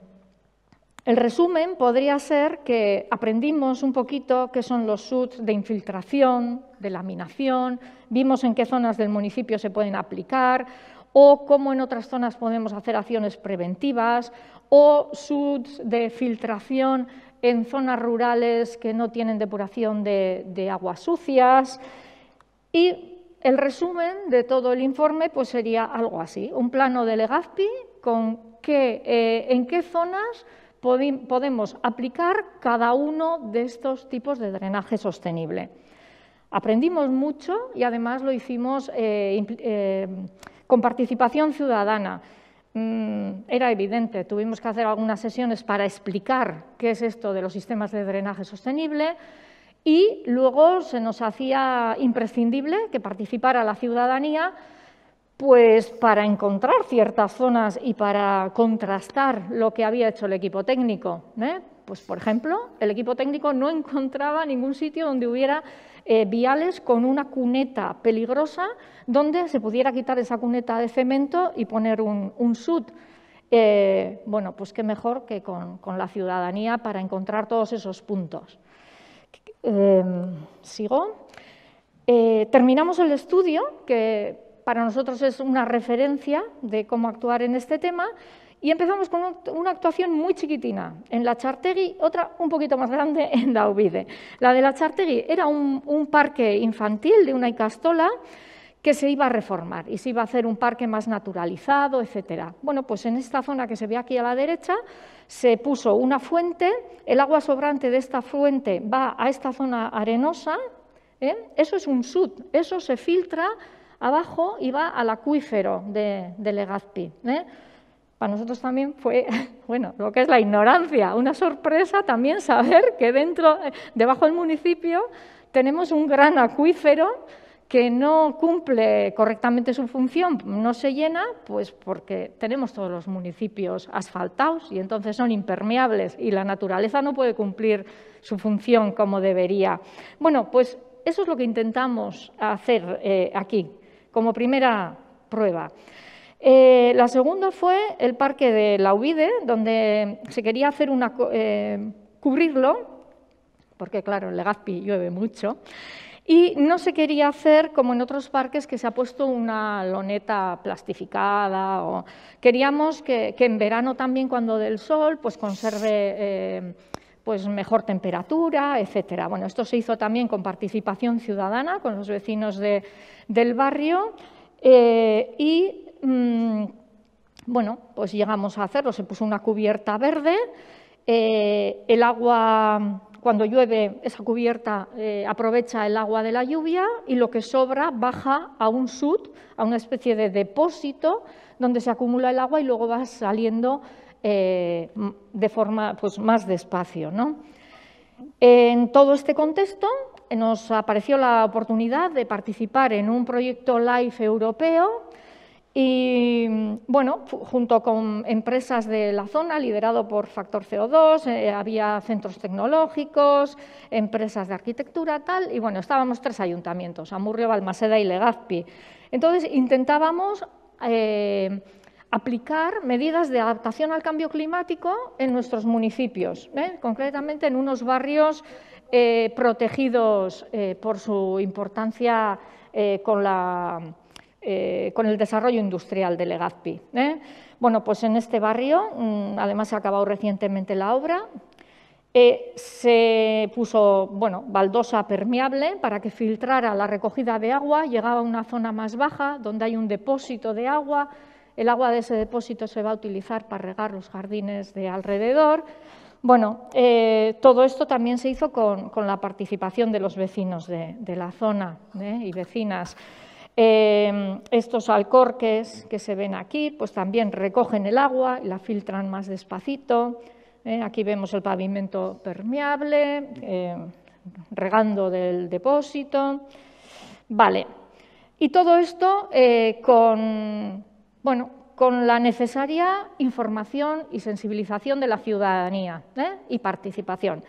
el resumen podría ser que aprendimos un poquito qué son los SUDs de infiltración, de laminación, vimos en qué zonas del municipio se pueden aplicar o cómo en otras zonas podemos hacer acciones preventivas o SUDs de filtración en zonas rurales que no tienen depuración de, aguas sucias. Y el resumen de todo el informe pues, sería algo así, un plano de Legazpi con qué, eh, en qué zonas podemos aplicar cada uno de estos tipos de drenaje sostenible. Aprendimos mucho y además lo hicimos eh, eh, con participación ciudadana. Mm, era evidente. Tuvimos que hacer algunas sesiones para explicar qué es esto de los sistemas de drenaje sostenible y luego se nos hacía imprescindible que participara la ciudadanía pues para encontrar ciertas zonas y para contrastar lo que había hecho el equipo técnico. ¿eh? Pues, por ejemplo, el equipo técnico no encontraba ningún sitio donde hubiera eh, viales con una cuneta peligrosa donde se pudiera quitar esa cuneta de cemento y poner un, sud. Eh, bueno, pues qué mejor que con, la ciudadanía para encontrar todos esos puntos. Em, Sigo. Eh, terminamos el estudio, que para nosotros es una referencia de cómo actuar en este tema, y empezamos con una actuación muy chiquitina en la Chartegui, otra un poquito más grande en Daubide. La de la Chartegui era un, parque infantil de una icastola que se iba a reformar y se iba a hacer un parque más naturalizado, etc. Bueno, pues en esta zona que se ve aquí a la derecha se puso una fuente, el agua sobrante de esta fuente va a esta zona arenosa, ¿eh? eso es un sud, eso se filtra abajo y va al acuífero de, Legazpi. ¿eh? para nosotros también fue, bueno, lo que es la ignorancia, una sorpresa también saber que dentro, debajo del municipio, tenemos un gran acuífero que no cumple correctamente su función, no se llena, pues porque tenemos todos los municipios asfaltados y entonces son impermeables y la naturaleza no puede cumplir su función como debería. Bueno, pues eso es lo que intentamos hacer eh, aquí, como primera prueba. Eh, la segunda fue el parque de la Uvide, donde se quería hacer una, eh, cubrirlo, porque claro, en Legazpi llueve mucho, y no se quería hacer como en otros parques que se ha puesto una loneta plastificada. O... Queríamos que, en verano también, cuando del sol, pues conserve... Eh, pues mejor temperatura, etc. Bueno, esto se hizo también con participación ciudadana, con los vecinos del barrio, y Mm, bueno, pues llegamos a hacerlo. Se puso una cubierta verde, eh, el agua, cuando llueve, esa cubierta eh, aprovecha el agua de la lluvia y lo que sobra baja a un sud, a una especie de depósito donde se acumula el agua y luego va saliendo eh, de forma pues, más despacio. En todo este contexto nos apareció la oportunidad de participar en un proyecto LIFE europeo y bueno, junto con empresas de la zona, liderado por Factor CO2, eh, había centros tecnológicos, empresas de arquitectura, tal, y bueno, estábamos tres ayuntamientos, Amurrio, Balmaseda y Legazpi. Entonces intentábamos eh, aplicar medidas de adaptación al cambio climático en nuestros municipios, ¿eh? concretamente en unos barrios protegidos por su importancia con la eh, con el desarrollo industrial de Legazpi. ¿eh? Bueno, pues en este barrio, mm, además se ha acabado recientemente la obra, eh, se puso bueno, baldosa permeable para que filtrara la recogida de agua, llegaba a una zona más baja donde hay un depósito de agua, el agua de ese depósito se va a utilizar para regar los jardines de alrededor. Bueno, todo esto también se hizo con, la participación de los vecinos de la zona y vecinas. Em, estos alcorques que se ven aquí, pues también recogen el agua y la filtran más despacito. Eh, aquí vemos el pavimento permeable, em, regando del depósito. Vale. Y todo esto eh, con, bueno, con la necesaria información y sensibilización de la ciudadanía eh, y participación.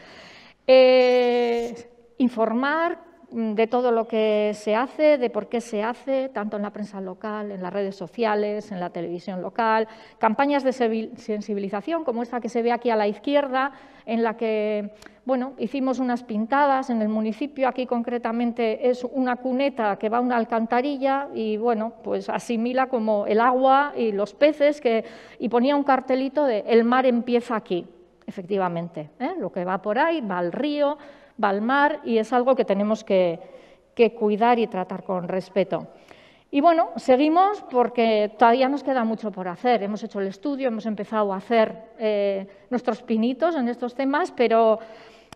informar Mm, de todo lo que se hace, de por qué se hace, tanto en la prensa local, en las redes sociales, en la televisión local, campañas de sensibilización como esta que se ve aquí a la izquierda, en la que bueno, hicimos unas pintadas en el municipio, aquí concretamente es una cuneta que va a una alcantarilla y bueno, pues asimila como el agua y los peces y ponía un cartelito de el mar empieza aquí, efectivamente, ¿eh? lo que va por ahí va al río, y es algo que tenemos que, cuidar y tratar con respeto. Y bueno, seguimos porque todavía nos queda mucho por hacer. Hemos hecho el estudio, hemos empezado a hacer eh, nuestros pinitos en estos temas, pero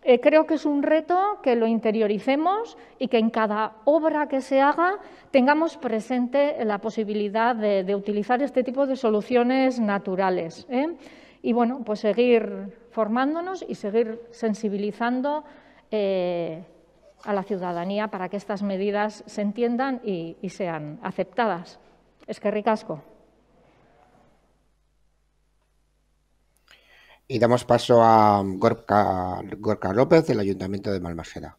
eh, creo que es un reto que lo interioricemos y que en cada obra que se haga tengamos presente la posibilidad de, utilizar este tipo de soluciones naturales. ¿eh? Y bueno, pues seguir formándonos y seguir sensibilizando eh, a la ciudadanía para que estas medidas se entiendan y, sean aceptadas. Es que ricasco. Y damos paso a Gorka, Gorka López del Ayuntamiento de Malmaseda.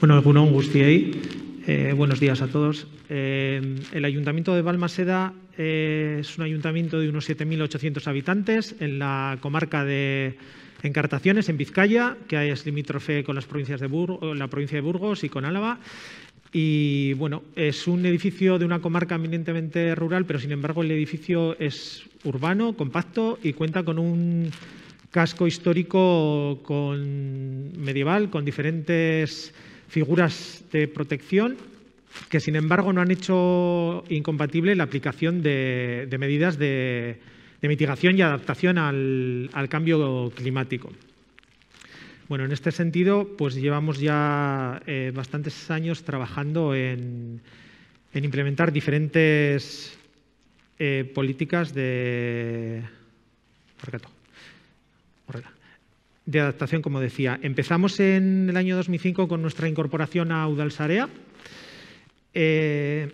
Bueno, eh. Eh, buenos días a todos. Eh, el Ayuntamiento de Balmaseda es un ayuntamiento de unos 7.800 habitantes en la comarca de Encartaciones, en Vizcaya, que es limítrofe con las provincias de la provincia de Burgos y con Álava. Y bueno, es un edificio de una comarca eminentemente rural, pero sin embargo el edificio es urbano, compacto y cuenta con un casco histórico con medieval, con diferentes figuras de protección que, sin embargo, no han hecho incompatible la aplicación de, medidas de, mitigación y adaptación al, cambio climático. Bueno, en este sentido, pues llevamos ya eh, bastantes años trabajando en, implementar diferentes eh, políticas de de adaptación, como decía. Empezamos en el año 2005 con nuestra incorporación a Udalsarea. Eh,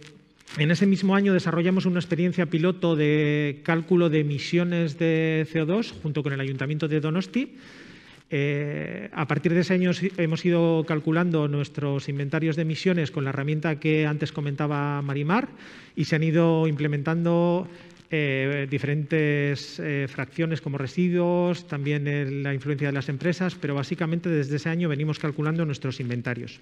en ese mismo año desarrollamos una experiencia piloto de cálculo de emisiones de CO2 junto con el Ayuntamiento de Donosti. Eh, a partir de ese año hemos ido calculando nuestros inventarios de emisiones con la herramienta que antes comentaba Marimar y se han ido implementando eh, diferentes eh, fracciones como residuos, también eh, la influencia de las empresas, pero básicamente desde ese año venimos calculando nuestros inventarios.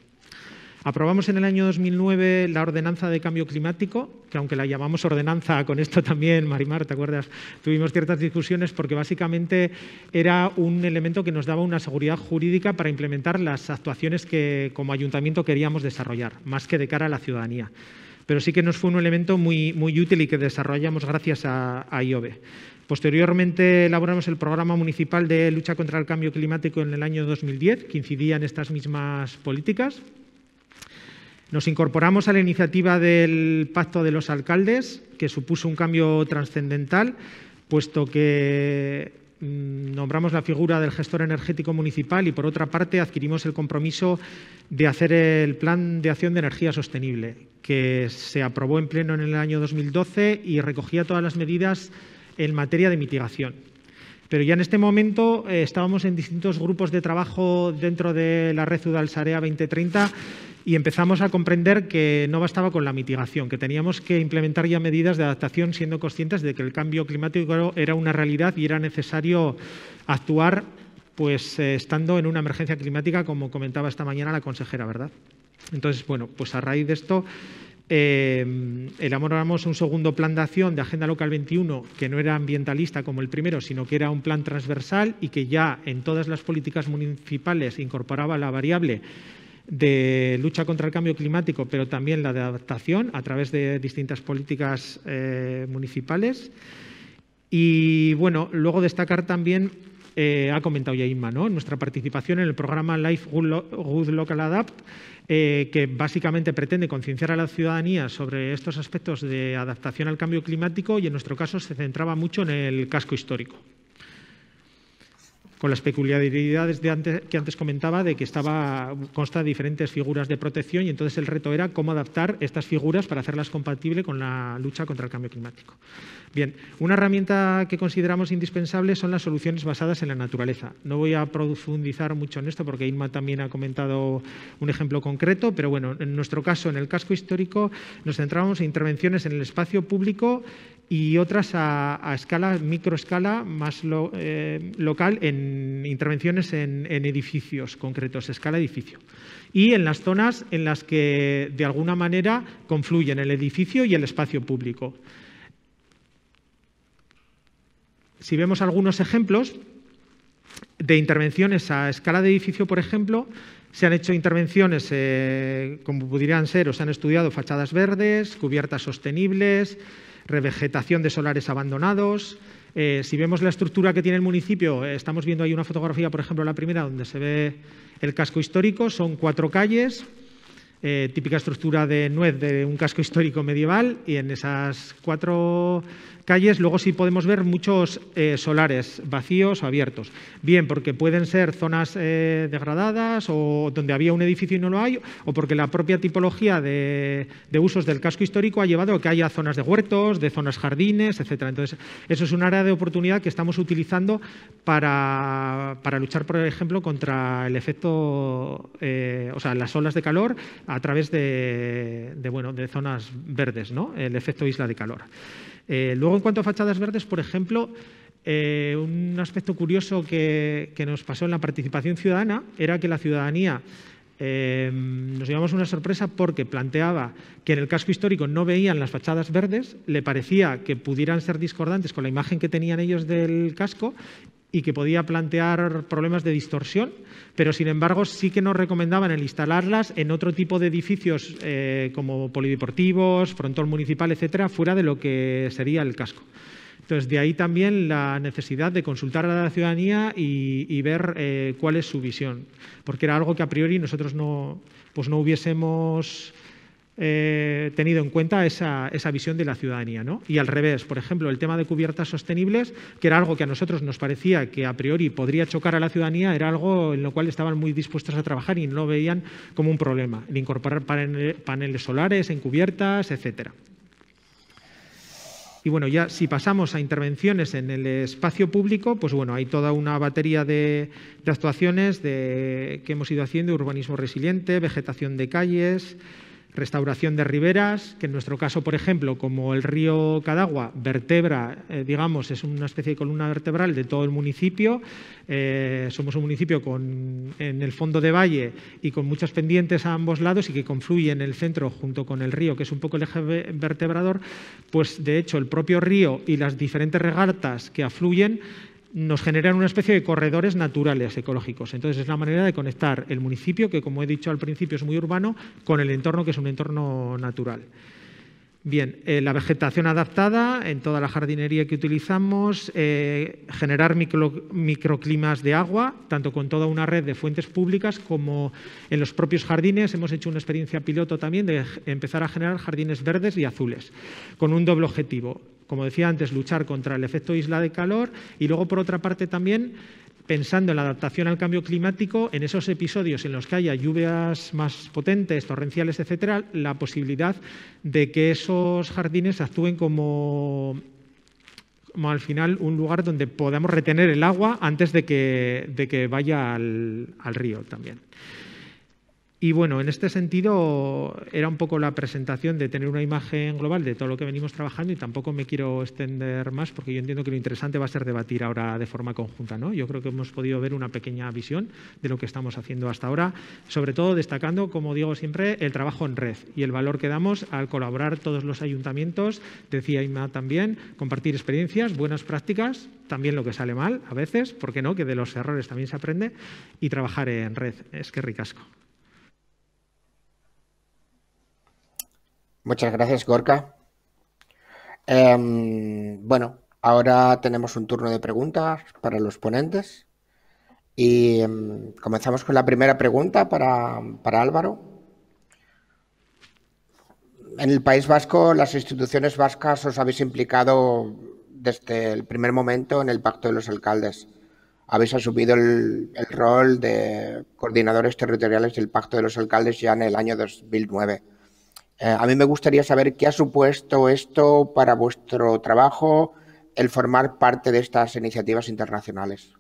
Aprobamos en el año 2009 la ordenanza de cambio climático, que aunque la llamamos ordenanza, con esto también, Marimar, ¿te acuerdas? Tuvimos ciertas discusiones porque básicamente era un elemento que nos daba una seguridad jurídica para implementar las actuaciones que como ayuntamiento queríamos desarrollar, más que de cara a la ciudadanía pero sí que nos fue un elemento muy, muy útil y que desarrollamos gracias a, a IOBE. Posteriormente elaboramos el programa municipal de lucha contra el cambio climático en el año 2010, que incidía en estas mismas políticas. Nos incorporamos a la iniciativa del Pacto de los Alcaldes, que supuso un cambio trascendental, puesto que Mm, nombramos la figura del gestor energético municipal y, por otra parte, adquirimos el compromiso de hacer el Plan de Acción de Energía Sostenible, que se aprobó en pleno en el año 2012 y recogía todas las medidas en materia de mitigación. Pero ya en este momento eh, estábamos en distintos grupos de trabajo dentro de la red Udalsarea 2030 y empezamos a comprender que no bastaba con la mitigación, que teníamos que implementar ya medidas de adaptación siendo conscientes de que el cambio climático era una realidad y era necesario actuar pues eh, estando en una emergencia climática como comentaba esta mañana la consejera, ¿verdad? Entonces, bueno, pues a raíz de esto eh, elaboramos un segundo plan de acción de Agenda Local 21 que no era ambientalista como el primero, sino que era un plan transversal y que ya en todas las políticas municipales incorporaba la variable de lucha contra el cambio climático, pero también la de adaptación a través de distintas políticas eh, municipales. Y bueno, luego destacar también, eh, ha comentado ya Inma, nuestra participación en el programa Life Good, Local Adapt, eh, que básicamente pretende concienciar a la ciudadanía sobre estos aspectos de adaptación al cambio climático y en nuestro caso se centraba mucho en el casco histórico con las peculiaridades que antes comentaba de que estaba, consta de diferentes figuras de protección y entonces el reto era cómo adaptar estas figuras para hacerlas compatibles con la lucha contra el cambio climático. Bien, una herramienta que consideramos indispensable son las soluciones basadas en la naturaleza. No voy a profundizar mucho en esto porque Inma también ha comentado un ejemplo concreto, pero bueno, en nuestro caso, en el casco histórico, nos centramos en intervenciones en el espacio público y otras a, escala, microescala más eh, local en intervenciones en, edificios concretos, escala edificio. Y en las zonas en las que de alguna manera confluyen el edificio y el espacio público. Si vemos algunos ejemplos de intervenciones a escala de edificio, por ejemplo, se han hecho intervenciones eh, como podrían ser o se han estudiado fachadas verdes, cubiertas sostenibles, revegetación de solares abandonados. Eh, si vemos la estructura que tiene el municipio, eh, estamos viendo ahí una fotografía, por ejemplo, la primera, donde se ve el casco histórico, son cuatro calles, eh, típica estructura de nuez de un casco histórico medieval y en esas cuatro calles, luego sí podemos ver muchos eh, solares vacíos o abiertos. Bien, porque pueden ser zonas eh, degradadas o donde había un edificio y no lo hay, o porque la propia tipología de, usos del casco histórico ha llevado a que haya zonas de huertos, de zonas jardines, etc. Entonces, eso es un área de oportunidad que estamos utilizando para, luchar, por ejemplo, contra el efecto, eh, o sea, las olas de calor a través de, bueno, de zonas verdes, ¿no? el efecto isla de calor cuanto a fachadas verdes, por ejemplo, eh, un aspecto curioso que, nos pasó en la participación ciudadana era que la ciudadanía eh, nos llevamos una sorpresa porque planteaba que en el casco histórico no veían las fachadas verdes, le parecía que pudieran ser discordantes con la imagen que tenían ellos del casco y que podía plantear problemas de distorsión, pero sin embargo sí que nos recomendaban el instalarlas en otro tipo de edificios eh, como polideportivos, frontón municipal, etcétera, fuera de lo que sería el casco. Entonces, de ahí también la necesidad de consultar a la ciudadanía y, ver eh, cuál es su visión, porque era algo que a priori nosotros no, pues no hubiésemos eh, tenido en cuenta esa, visión de la ciudadanía. ¿no? Y al revés, por ejemplo, el tema de cubiertas sostenibles, que era algo que a nosotros nos parecía que a priori podría chocar a la ciudadanía, era algo en lo cual estaban muy dispuestos a trabajar y no veían como un problema, el incorporar paneles solares en cubiertas, etcétera. Y bueno, ya si pasamos a intervenciones en el espacio público, pues bueno, hay toda una batería de, actuaciones de, que hemos ido haciendo, urbanismo resiliente, vegetación de calles, restauración de riberas, que en nuestro caso, por ejemplo, como el río Cadagua vertebra, eh, digamos, es una especie de columna vertebral de todo el municipio. Eh, somos un municipio con, en el fondo de valle y con muchas pendientes a ambos lados y que confluye en el centro junto con el río, que es un poco el eje vertebrador, pues de hecho el propio río y las diferentes regartas que afluyen nos generan una especie de corredores naturales ecológicos. Entonces es la manera de conectar el municipio, que como he dicho al principio es muy urbano, con el entorno que es un entorno natural. Bien, eh, la vegetación adaptada en toda la jardinería que utilizamos, eh, generar microclimas de agua, tanto con toda una red de fuentes públicas como en los propios jardines. Hemos hecho una experiencia piloto también de empezar a generar jardines verdes y azules, con un doble objetivo como decía antes, luchar contra el efecto isla de calor y luego, por otra parte, también pensando en la adaptación al cambio climático, en esos episodios en los que haya lluvias más potentes, torrenciales, etcétera, la posibilidad de que esos jardines actúen como, como al final un lugar donde podamos retener el agua antes de que, vaya al río también. Y bueno, en este sentido era un poco la presentación de tener una imagen global de todo lo que venimos trabajando y tampoco me quiero extender más porque yo entiendo que lo interesante va a ser debatir ahora de forma conjunta. ¿no? Yo creo que hemos podido ver una pequeña visión de lo que estamos haciendo hasta ahora, sobre todo destacando, como digo siempre, el trabajo en red y el valor que damos al colaborar todos los ayuntamientos, decía Inma también, compartir experiencias, buenas prácticas, también lo que sale mal a veces, porque no? Que de los errores también se aprende y trabajar en red. Es que ricasco. Muchas gracias, Gorka. Em, bueno, ahora tenemos un turno de preguntas para los ponentes. Y em, comenzamos con la primera pregunta para, Álvaro. En el País Vasco, las instituciones vascas os habéis implicado desde el primer momento en el Pacto de los Alcaldes. Habéis asumido el, rol de coordinadores territoriales del Pacto de los Alcaldes ya en el año 2009. Eh, a mí me gustaría saber qué ha supuesto esto para vuestro trabajo, el formar parte de estas iniciativas internacionales.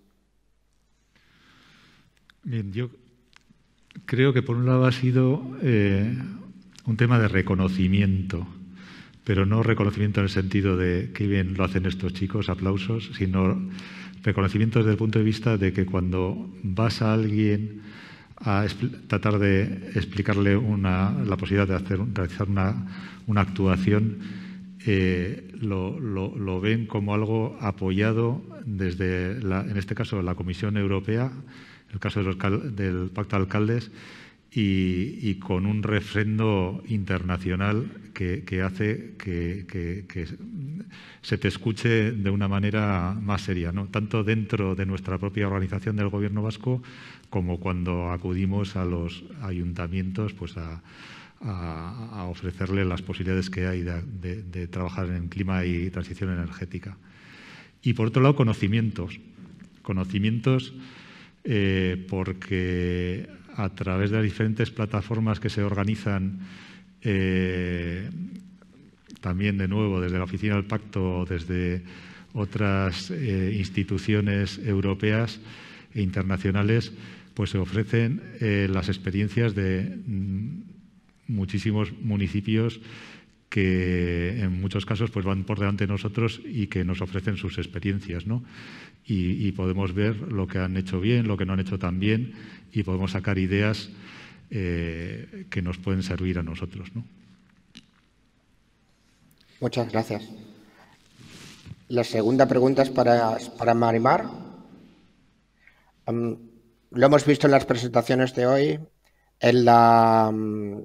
Bien, yo creo que por un lado ha sido eh, un tema de reconocimiento, pero no reconocimiento en el sentido de qué bien lo hacen estos chicos, aplausos, sino reconocimiento desde el punto de vista de que cuando vas a alguien a tratar de explicarle la posibilidad de hacer, realizar una, actuación, eh, lo, ven como algo apoyado desde, la, en este caso, la Comisión Europea, el caso del Pacto de Alcaldes, y, con un refrendo internacional que, hace que, se te escuche de una manera más seria, ¿no? tanto dentro de nuestra propia organización del Gobierno vasco como cuando acudimos a los ayuntamientos pues a, ofrecerles las posibilidades que hay de, trabajar en clima y transición energética. Y por otro lado, conocimientos. Conocimientos eh, porque a través de las diferentes plataformas que se organizan eh, también de nuevo desde la Oficina del Pacto o desde otras eh, instituciones europeas e internacionales, pues se ofrecen eh, las experiencias de mm, muchísimos municipios que en muchos casos pues van por delante de nosotros y que nos ofrecen sus experiencias, ¿no? Y, podemos ver lo que han hecho bien, lo que no han hecho tan bien y podemos sacar ideas eh, que nos pueden servir a nosotros, Muchas gracias. La segunda pregunta es para, para Marimar lo hemos visto en las presentaciones de hoy, mm,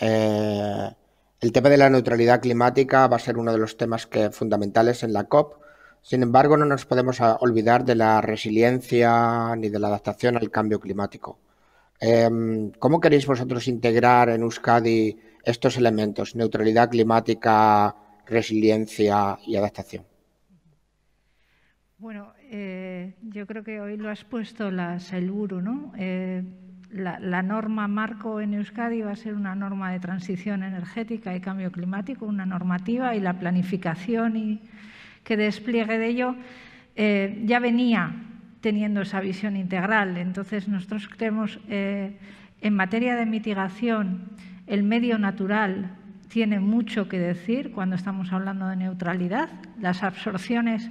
eh, el tema de la neutralidad climática va a ser uno de los temas que, fundamentales en la COP. Sin embargo, no nos podemos ah, olvidar de la resiliencia ni de la adaptación al cambio climático. Em, ¿Cómo queréis vosotros integrar en Euskadi estos elementos, neutralidad climática, resiliencia y adaptación? Bueno, eh, yo creo que hoy lo has puesto eh, la Selburu, ¿no? la, norma marco en Euskadi va a ser una norma de transición energética y cambio climático, una normativa y la planificación y que despliegue de ello eh, ya venía teniendo esa visión integral. Entonces, nosotros creemos en materia de mitigación, el medio natural tiene mucho que decir cuando estamos hablando de neutralidad. Las absorciones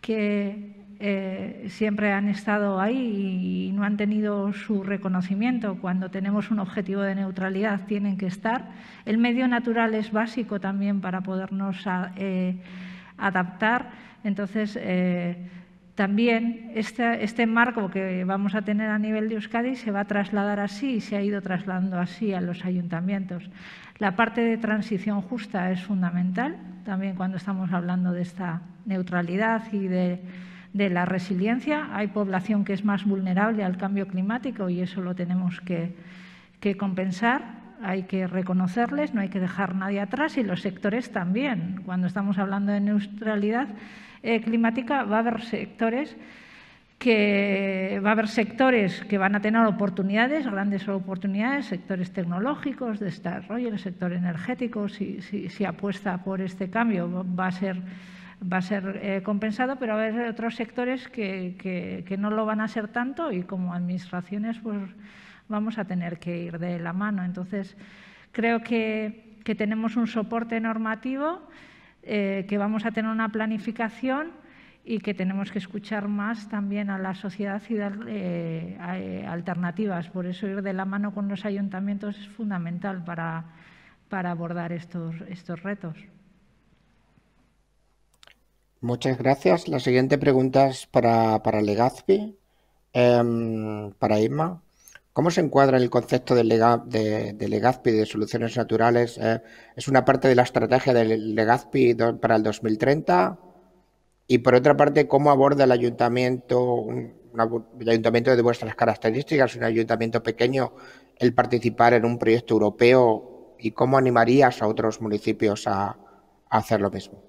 que eh, siempre han estado ahí y no han tenido su reconocimiento. Cuando tenemos un objetivo de neutralidad tienen que estar. El medio natural es básico también para podernos ah, eh, adaptar. Entonces, eh, también este, este, marco que vamos a tener a nivel de Euskadi se va a trasladar así y se ha ido trasladando así a los ayuntamientos. La parte de transición justa es fundamental, también cuando estamos hablando de esta neutralidad y de de la resiliencia. Hay población que es más vulnerable al cambio climático y eso lo tenemos que, compensar hay que reconocerles, no hay que dejar nadie atrás y los sectores también. Cuando estamos hablando de neutralidad eh, climática, va a haber sectores que va a haber sectores que van a tener oportunidades, grandes oportunidades, sectores tecnológicos, de desarrollo, el sector energético, si apuesta por este cambio va a ser va a ser eh, compensado, pero a ver otros sectores que, no lo van a ser tanto y como administraciones pues vamos a tener que ir de la mano. Entonces, creo que, tenemos un soporte normativo, eh, que vamos a tener una planificación y que tenemos que escuchar más también a la sociedad y eh, alternativas. Por eso ir de la mano con los ayuntamientos es fundamental para, para abordar estos, estos retos. Muchas gracias. La siguiente pregunta es para, para Legazpi, em, para Irma. ¿Cómo se encuadra el concepto de, Legazpi de soluciones naturales? Eh, ¿Es una parte de la estrategia de Legazpi para el 2030? Y por otra parte, ¿cómo aborda el ayuntamiento, el ayuntamiento de vuestras características, un ayuntamiento pequeño, el participar en un proyecto europeo? ¿Y cómo animarías a otros municipios a hacer lo mismo?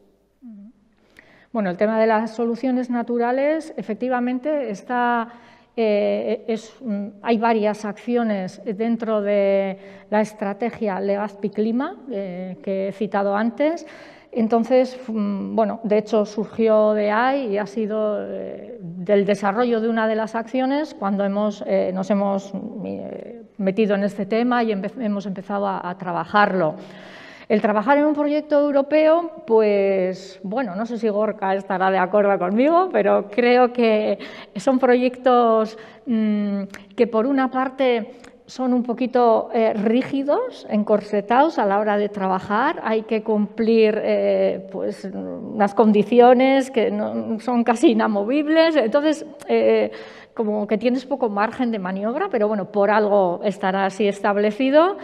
Bueno, el tema de las soluciones naturales, efectivamente, está, eh, hay varias acciones dentro de la estrategia Legazpi Clima eh, que he citado antes. Entonces, mm, bueno, de hecho surgió de ahí y ha sido eh, del desarrollo de una de las acciones cuando hemos, nos hemos metido en este tema y hemos empezado a trabajarlo. El trabajar en un proyecto europeo, pues bueno, no sé si Gorka estará de acuerdo conmigo, pero creo que son proyectos mm, que por una parte son un poquito eh, rígidos, encorsetados a la hora de trabajar. Hay que cumplir eh, pues, unas condiciones que son casi inamovibles. Entonces, eh, como que tienes poco margen de maniobra, pero bueno, por algo estará así establecido.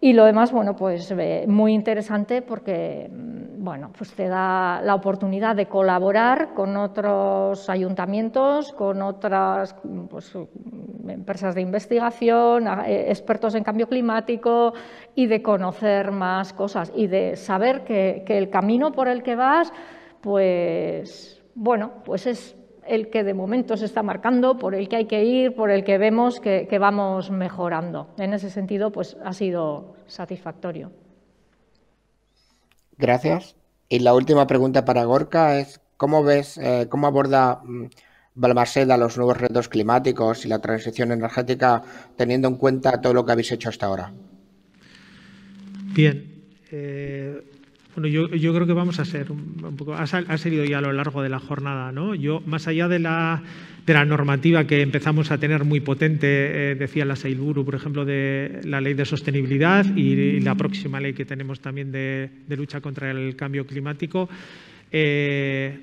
Y lo demás, bueno, pues eh, muy interesante porque, mm, bueno, pues te da la oportunidad de colaborar con otros ayuntamientos, con otras mm, pues, mm, empresas de investigación, eh, expertos en cambio climático y de conocer más cosas y de saber que, que el camino por el que vas, pues, bueno, pues es el que de momento se está marcando, por el que hay que ir, por el que vemos que, vamos mejorando. En ese sentido, pues ha sido satisfactorio. Gracias. Y la última pregunta para Gorka es, ¿cómo ves, eh, cómo aborda mm, balmaseda los nuevos retos climáticos y la transición energética teniendo en cuenta todo lo que habéis hecho hasta ahora? Bien. Eh, bueno, yo, creo que vamos a ser un poco, ha, salido ya a lo largo de la jornada, ¿no? Yo, más allá de la, normativa que empezamos a tener muy potente, eh, decía la Seilburu, por ejemplo, de la ley de sostenibilidad y, la próxima ley que tenemos también de, lucha contra el cambio climático, eh,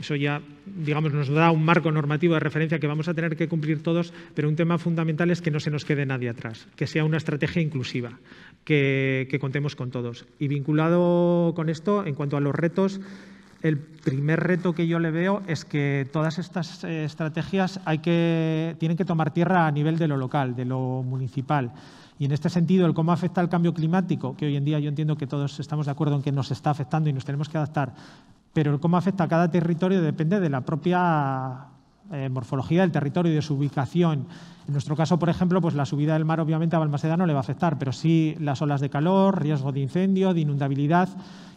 eso ya, digamos, nos da un marco normativo de referencia que vamos a tener que cumplir todos, pero un tema fundamental es que no se nos quede nadie atrás, que sea una estrategia inclusiva que, contemos con todos. Y vinculado con esto, en cuanto a los retos, el primer reto que yo le veo es que todas estas eh, estrategias tienen que tomar tierra a nivel de lo local, de lo municipal. Y en este sentido, el cómo afecta el cambio climático, que hoy en día yo entiendo que todos estamos de acuerdo en que nos está afectando y nos tenemos que adaptar, pero el cómo afecta a cada territorio depende de la propia eh, morfología del territorio y de su ubicación en nuestro caso, por ejemplo, pues la subida del mar obviamente a Balmaseda no le va a afectar, pero sí las olas de calor, riesgo de incendio, de inundabilidad,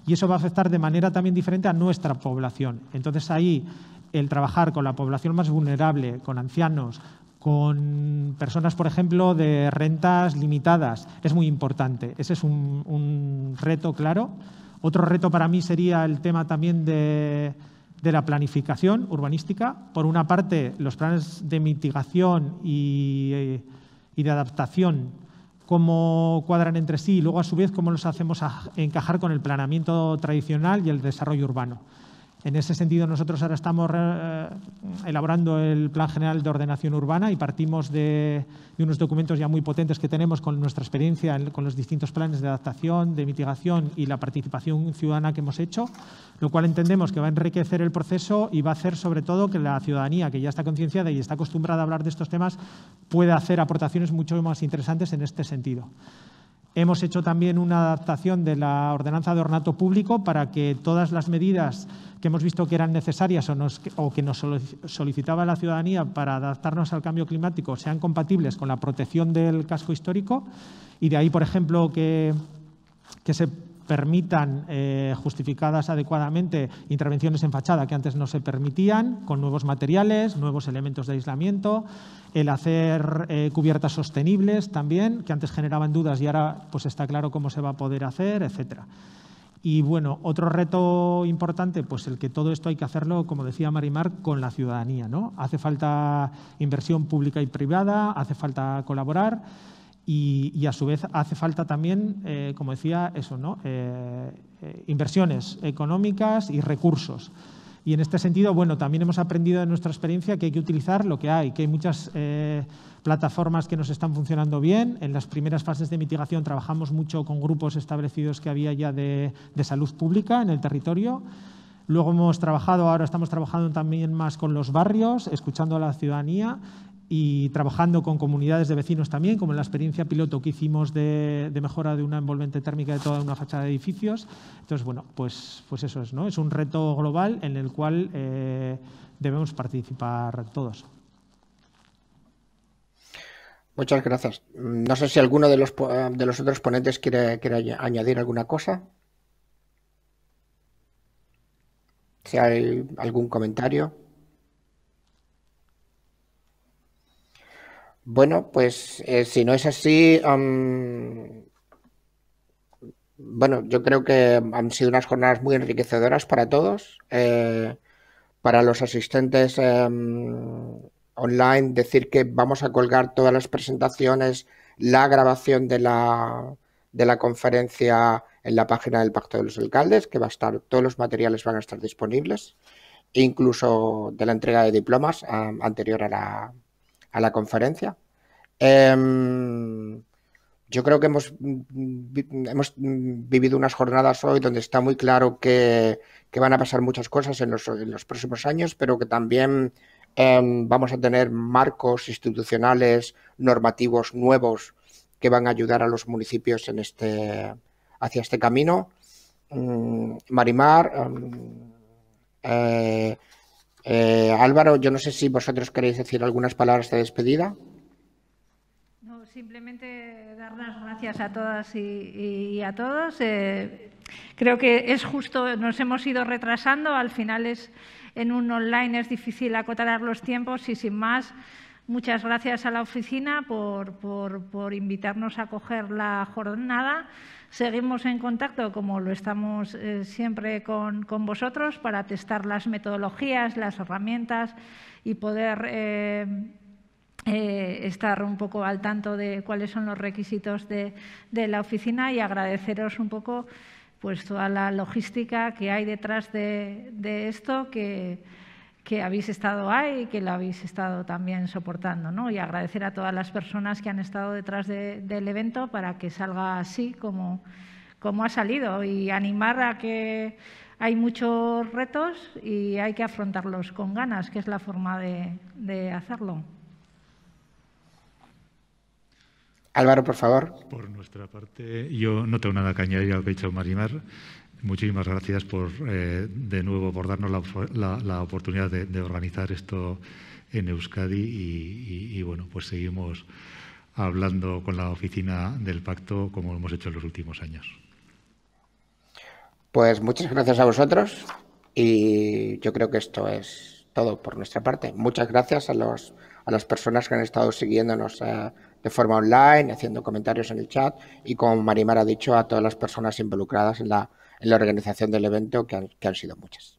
y eso va a afectar de manera también diferente a nuestra población. Entonces ahí el trabajar con la población más vulnerable, con ancianos, con personas, por ejemplo, de rentas limitadas, es muy importante. Ese es un reto claro. Otro reto para mí sería el tema también de de la planificación urbanística. Por una parte, los planes de mitigación eh, y, de adaptación, cómo cuadran entre sí y luego, a su vez, cómo los hacemos encajar con el planeamiento tradicional y el desarrollo urbano. En ese sentido, nosotros ahora estamos eh, elaborando el Plan General de Ordenación Urbana y partimos de, unos documentos ya muy potentes que tenemos con nuestra experiencia, con los distintos planes de adaptación, de mitigación y la participación ciudadana que hemos hecho, lo cual entendemos que va a enriquecer el proceso y va a hacer sobre todo que la ciudadanía, que ya está concienciada y está acostumbrada a hablar de estos temas, pueda hacer aportaciones mucho más interesantes en este sentido. Hemos hecho también una adaptación de la ordenanza de ornato público para que todas las medidas que hemos visto que eran necesarias o, que nos solicitaba la ciudadanía para adaptarnos al cambio climático sean compatibles con la protección del casco histórico. Y de ahí, por ejemplo, que, que se permitan eh, justificadas adecuadamente intervenciones en fachada que antes no se permitían, con nuevos materiales, nuevos elementos de aislamiento, el hacer eh, cubiertas sostenibles también, que antes generaban dudas y ahora pues está claro cómo se va a poder hacer, etcétera. Y bueno, otro reto importante, pues el que todo esto hay que hacerlo, como decía Marimar, con la ciudadanía. ¿no? Hace falta inversión pública y privada, hace falta colaborar y, a su vez hace falta también, eh, como decía, eso, ¿no? Eh, eh, inversiones económicas y recursos. Y en este sentido, bueno, también hemos aprendido de nuestra experiencia que hay que utilizar lo que hay, que hay muchas plataformas que nos están funcionando bien. En las primeras fases de mitigación trabajamos mucho con grupos establecidos que había ya de salud pública en el territorio. Luego hemos trabajado, ahora estamos trabajando también más con los barrios, escuchando a la ciudadanía y trabajando con comunidades de vecinos también, como en la experiencia piloto que hicimos de, mejora de una envolvente térmica de toda una fachada de edificios. Entonces, bueno, pues, pues eso es, ¿no? Es un reto global en el cual eh, debemos participar todos. Muchas gracias. No sé si alguno de los, de los otros ponentes quiere añadir alguna cosa. Si hay algún comentario. Bueno, pues eh, si no es así, bueno, yo creo que han sido unas jornadas muy enriquecedoras para todos, eh, para los asistentes em, online, decir que vamos a colgar todas las presentaciones, la grabación de la, de la conferencia en la página del Pacto de los Alcaldes, que va a estar, todos los materiales van a estar disponibles, incluso de la entrega de diplomas anterior a la a la conferencia. Em, yo creo que hemos, mm, hemos, mm, vivido unas jornadas hoy donde está muy claro que, van a pasar muchas cosas en los, en los próximos años, pero que también em, vamos a tener marcos institucionales, normativos nuevos que van a ayudar a los municipios en este, hacia este camino. Mm, Marimar, em, eh, eh, Álvaro, yo no sé si vosotros queréis decir algunas palabras de despedida. No, simplemente dar las gracias a todas y, a todos. Eh, creo que es justo, nos hemos ido retrasando, al final es en un online es difícil acotar los tiempos y sin más. Muchas gracias a la oficina por, por invitarnos a coger la jornada. Seguimos en contacto, como lo estamos eh, siempre con, vosotros, para testar las metodologías, las herramientas y poder eh, eh, estar un poco al tanto de cuáles son los requisitos de, la oficina y agradeceros un poco pues, toda la logística que hay detrás de, de esto, que que habéis estado ahí y que lo habéis estado también soportando. ¿no? Y agradecer a todas las personas que han estado detrás del evento para que salga así como, como ha salido y animar a que hay muchos retos y hay que afrontarlos con ganas, que es la forma de, hacerlo. Álvaro, por favor. Por nuestra parte, yo no tengo nada que añadir al que ha Marimar. Muchísimas gracias por, eh, de nuevo por darnos la, la, oportunidad de, organizar esto en Euskadi y, bueno, pues seguimos hablando con la oficina del pacto como hemos hecho en los últimos años. Pues muchas gracias a vosotros y yo creo que esto es todo por nuestra parte. Muchas gracias a, los, a las personas que han estado siguiéndonos eh, de forma online, haciendo comentarios en el chat y como Marimar ha dicho, a todas las personas involucradas en la en la organización del evento, que han, que han sido muchas.